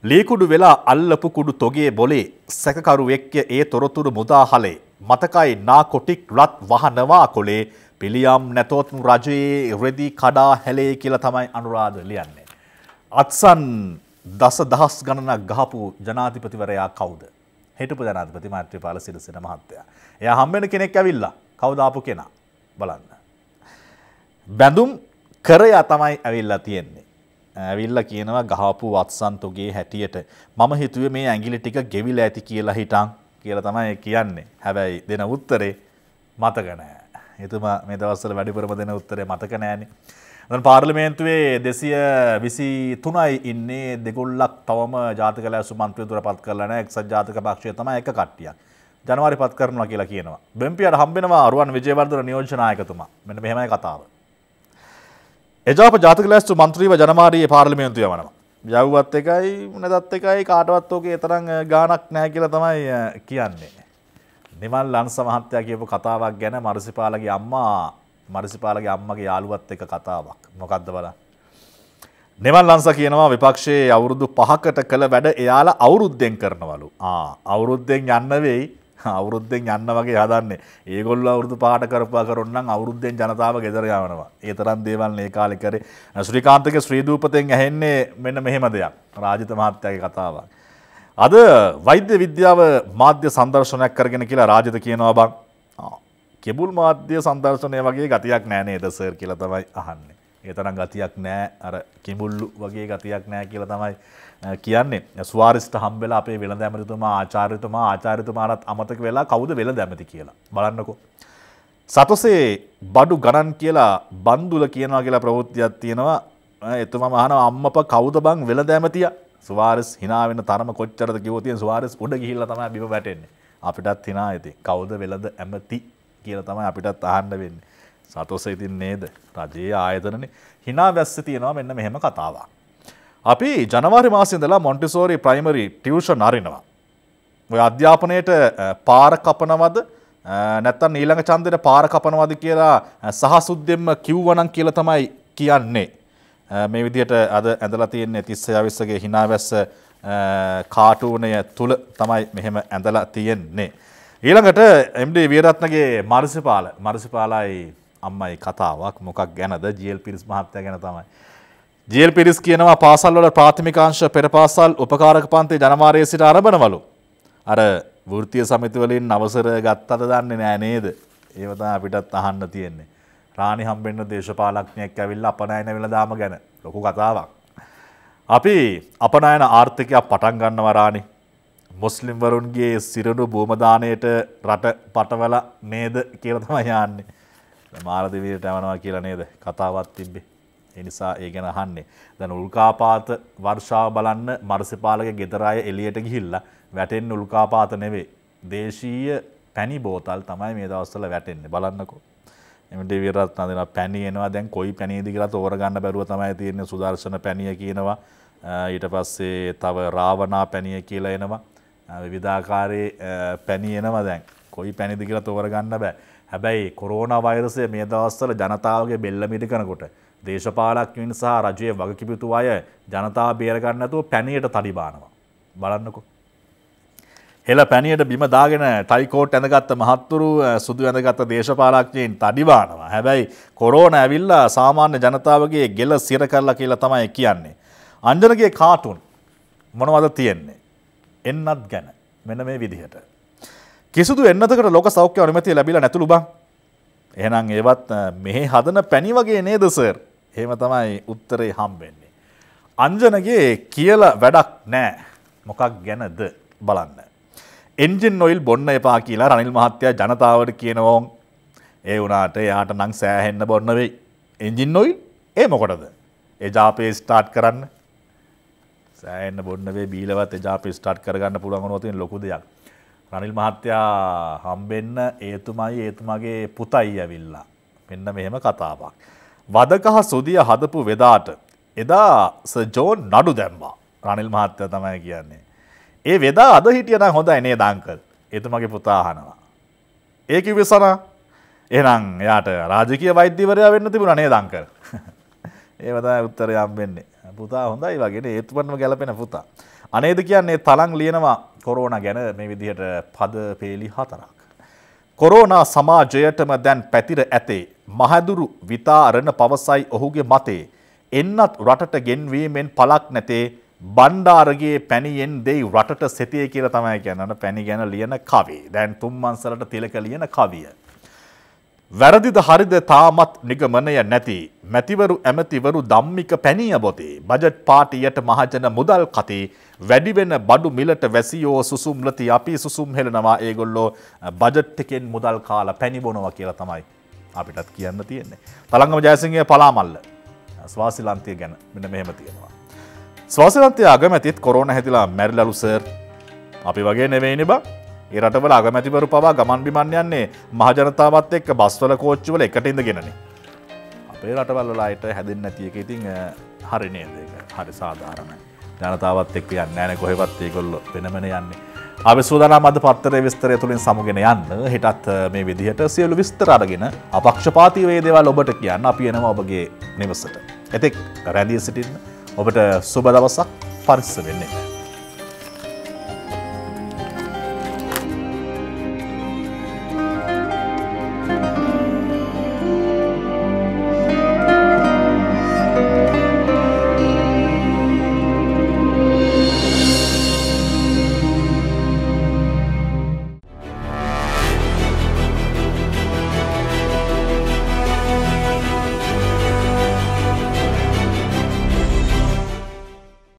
ලීකුඩු වෙලා අල්ලපු කුඩු තොගේ බොලේ සැකකරුවෙක්ය ඒ තොරතුරු මුදාහලේ මතකයි නා කොටික් රත් වහනවා කොලේ පිළියම් නැතොත් රජයේ රෙදි කඩා හැලේ කියලා තමයි අනුරාධ ලියන්නේ. අත්සන් දස දහස් ගණනක් ගහපු ජනාධිපතිවරයා කවුද? හිටපු ජනාධිපති මෛත්‍රීපාල සිරිසේන මහත්තයා. එයා හම්බෙන කෙනෙක් ඇවිල්ලා කවුද ආපු කෙනා බලන්න. බැඳුම් කරයා තමයි ඇවිල්ලා තියෙන්නේ. ඇවිල්ලා කියනවා ගහපු වත්සන්තුගේ හැටියට මම හිතුවේ මේ ඇඟිලි ටික ගෙවිලා ඇති කියලා හිටන් කියලා තමයි කියන්නේ. හැබැයි දෙන උත්තරේ මතක නැහැ. එතුමා මේ දවස්වල වැඩිපුරම දෙන උත්තරේ මතක නැහැනේ. දැන් පාර්ලිමේන්තුවේ 223යි ඉන්නේ දෙගොල්ලක් තවම ජාතික ලැබසු මන්ත්‍රීතුර පත් කරලා නැහැ. එක්සත් ජාතික පක්ෂය තමයි එක කට්ටියක්. ජනවාරි පත් කරනවා කියලා කියනවා. බෙම්පියට හම්බෙනවා අරුවන් විජේවර්ධන නියෝජ්‍ය නායකතුමා. මෙන්න මෙහෙමයි කතාව. එජාප ජාතික ලැස්තු මන්ත්‍රීව ජනමාරයේ පාර්ලිමේන්තු යවනවා. යව්වත් එකයි නැදත් එකයි කාටවත් ඕකේ තරම් ගාණක් නැහැ කියලා තමයි කියන්නේ. නිමල් ලන්ස මහත්තයා කියපු කතාවක් ගැන මරසිපාලගේ අම්මා මරසිපාලගේ අම්මගේ යාළුවත් එක කතාවක්. මොකද්ද බලන්න. නිමල් ලංස කියනවා විපක්ෂයේ අවුරුදු පහකට කළ වැඩ එයාලා අවුරුද්දෙන් කරනවලු. ආ අවුරුද්දෙන් යන්න වෙයි [laughs] අවුරුද්ධෙන් යන්න වගේ හදන්නේ ඒගොල්ල අවුරුදු පාට කරපා කරන්න අවුරුද්ධෙන් ජනතාව ගෙදරයාවනවා ඒතරන් දේවල් ඒ කාලිකර ශ්‍රිකාන්තක ශ්‍රීදූපතෙන් ඇහෙන්නේ මෙන්න මෙහෙම දෙයක් රාජිත මහත්තයගේ කතාවක්. අද වෛද්‍ය විද්‍යාව මාධ්‍ය සංදර්ශනයක් කරගෙන කියලා රාජත කියනවා බං කෙබුල් මාධ්‍ය සංදර්ශනය වගේ ගතියක් නෑනේ දසර් කියල තමයි අහන්නේ. ඒතරම් ගතියක් නෑ අර කිඹුල්ලු වගේ ගතියක් නෑ කියලා තමයි කියන්නේ ස්වාරිස්ට හම්බෙලා අපේ වෙළ දැමතිතුමා ආචාර්යතුමා ආචාර්යතුමානත් අමතක වෙලා කවුද වෙළ දැමති කියලා බලන්නකෝ. සතසේ බඩු ගණන් කියලා බන්දුල කියනවා කියලා ප්‍රවෘත්තියක් තියෙනවා එතුම මහන අම්මප කවුද බං වෙළ දැමතිය ස්වාරස් හිනාවෙන තරම කොච්චරද කිවතිය ස්වාරස් උඩ ගිහිල්ල තම බිම වැටෙන්නේ අපිටත් හිනා ඇති කවුද වෙළද ඇමති කියල තමයි අපිටත් අහන්න වෙන්නේ. සතොස ඉතින් නේද රජයේ ආයතනනේ හිනා වැස්ස තියෙනවා මෙන්න මෙහෙම කතාවක්. අපි ජනවාරි මාසින්දලා මොන්ටිසෝරි ප්‍රයිමරි ටියවෂන් අරිනවා. ඔය අධ්‍යාපනයට පාර කපනවද නැත්තන් ඊළඟ චන්දයට පාර කපනවද කියලා සහසුද්දෙන්ම කිව්වනන් කියල තමයි කියන්නේ. මේ විදියට අද ඇඳලා තියන්නේ තිස්ස යවිස්සගේ හිනාවැස්ස කාටූනය තුළ තමයි මෙහෙම ඇඳලා තියෙන්නේ. ඊළඟට එම්ඩ වීරත්නගේ මරසිපාල මරසිපාලයි අම්මයි කතාවක් මොකක් ගැනද ජියල් පිරිස් මහත්තය ගැන තමයි. ජියල් පිරිස් කියනවා පාසල්වල ප්‍රාථමිකාංශ පෙරපාසල් උපකාරක පන්ති ජනවාරයේ සිට ආරම්භනවලු. අර වෘත්තීය සමිති වලින් අවසර ගත්තද දන්නේ නෑ නේද? ඒව තමයි අපිටත් අහන්න තියෙන්නේ. රාණි හම්බෙන්න දේශපාලඥයෙක් ඇවිල්ලා අපනයන වෙලදාම ගැන ලොකු කතාවක්. අපි අපනයන ආර්ථිකයක් පටන් ගන්නවා රාණි. මුස්ලිම් වරුන්ගේ සිරණු භූම දාණයට රට පටවලා නේද කියලා තමයි යන්නේ. මාරදිවියට යවනවා කියලා නේද කතාවක් තිබ්බේ. එනිසා ඒ ගැන අහන්නේ. දැන් උල්කාපාත වර්ෂාව බලන්න මර්සිපාලගේ ගෙදර අය එළියට ගිහිල්ලා වැටෙන්නේ උල්කාපාත නෙවෙයි. දේශීය පැණි බෝතල් තමයි මේ දවස්වල වැටෙන්නේ. බලන්නකෝ. එමට විරත්න දෙන පැණි එනවා දැන් කොයි පැණියද කියලා තෝරගන්න බැරුව තමයි තියෙන්නේ සුදර්ශන පැණිය කියනවා. ඊට පස්සේ තව රාවණා පැණිය කියලා එනවා. විවිධාකාරයේ පැණි එනවා දැන්. කොයි පැණිද කියලා තෝරගන්න බෑ. හැබැයි කොරෝණ වෛරසය මේ දවස්වල ජනතාවගේ බෙල්ල මිටි කනකොට දේශපාලක්ඥන් සහ රජය වගකිපිතු අය ජනතා බේරගන්නතුව පැණියට තඩිබානවා. බලන්නකු. හෙළ පැණියට බිම දාගෙන ටයිකෝට් ඇඳගත්ත මහත්තුරු සුදු ඇඳගත්ත දේශපාලක්ඥයෙන් තඩිබානවා. හැබැයි කොරෝන ඇවිල්ලා සාමාන්‍ය ජනතාවගේ ගෙල සිර කරලා කියලා තමයි කියන්නේ. අන්ජනගේ කාටුන් මොනවද තියෙන්නේ. එන්නත් ගැන මෙන මේ විදිහට. කිසිදු එන්නතකට ලොක සෞඛ්‍ය අනුමැති ලැබිලා නැතුළු බා එහෙනම් ඒවත් මෙහි හදන පැණි වගේ නේද සර්? එහෙම තමයි උත්තරේ හම්බෙන්නේ. අංජනගේ කියලා වැඩක් නෑ. මොකක් ගැනද බලන්න. එන්ජින් ඔයිල් බොන්න එපා කියලා රනිල් මහත්තයා ජනතාවට කියනවෝන්. ඒ වුණාට එයාට නම් සෑහෙන්න බොන්න වෙයි. එන්ජින් ඔයිල් ඒ මොකටද? එජාපේ ස්ටාර්ට් කරන්න. සෑහෙන්න බොන්න වෙයි බීලවත් එජාපේ ස්ටාර්ට් කරගන්න පුළුවන් වුණොත් ලොකු දෙයක්. රනිල් මහත්තයා හම්බෙන්න ඒතුමයි ඒතුමගේ පුතයි ඇවිල්ලා. මෙන්න මෙහෙම කතාවක්. වදකහ සුදිය හදපු වෙදාට එදා සජෝන් නඩු දැම්බා රනිල් මහත්තය තමයි කියන්නේ. ඒ වෙදා අද හිටියන හොඳ එනේ දංකල් එතුමගේ පුතාහනවා. ඒක විසන එනම් එයාට රාජකය වෛද්‍යවරයා වෙන්න තිබුණ නේ දංකර. [laughs] ඒවදා උත්තර යම් වෙන්නේ. පුතා හොඳයි වගේ ඒතුවන්ම ගැලපෙන පුතා. අනේද කියන්නේ තලං ලියනවා කොරෝන ගැන මේ විදිහට පද පේලි හතරක්. කොරෝනා සමාජයටම දැන් පැතිර ඇතේ. මහැදුරු විතාරණ පවසයි ඔහුගේ මතේ. එන්නත් රටට ගෙන්වීමෙන් පලක් නැතේ බණ්ඩාරගේ පැණියෙන් දෙයි රටට සෙතය කියල තමයි ගැනන පැණි ගැන ලියන කවි. දැන් තුම්මන්සලට තිලක ලියන කවිය. වැරදිද හරිද තාමත් නිගමනය නැති මැතිවරු ඇමතිවරු ධම්මික පැනීය බොති බජට් පාටියට මහජන මුදල් කති වැඩිවෙන බඩු මිලට වැසියෝ සුසුම්ලති අපි සුසුම් හෙලනවා ඒගොල්ලෝ බජට් එකෙන් මුදල් කාලා පැනිබොනවා කියලා තමයි අපිටත් කියන්න තියෙන්නේ. තළංගම ජයසිංහය පලාමල්ල ස්වාසිලන්තය ගැන මෙන මෙහෙම තියෙනවා. ස්වාසිලන්තය අගමැතිත් කොරෝන හැතිලා මැරිලලු සර් අපි වගේ නෙවෙයිනි බා ඒ රටවල අගමැතිවරු පවා ගමන් බිමන් යන්නේ මහජනතාවත් එක්ක බස්වල කෝච්චවල එකට ඉඳගෙනන. අපේ රටවල්ලලායට හැදින් නැතියක ඉතිං හරිනේදක හරි සාධාරණ ජනතාවත් එක් යන්න ෑන කොහෙවත් ඒකොල්ල වෙනමෙන යන්නේ. අපි සූදානම් අද පත්තරේ විස්තරය තුළින් සමුගෙන යන්න හිටත් මේ විදිහට සියලු විස්තර අරගෙන අපක්ෂපාති වේදේවල් ඔබට කියන්න අපි එනවා ඔබගේ නිවසට. එතෙක් රැදිය සිටින්න ඔබට සුබ දවසක් පරිස්ස වෙන්නේ.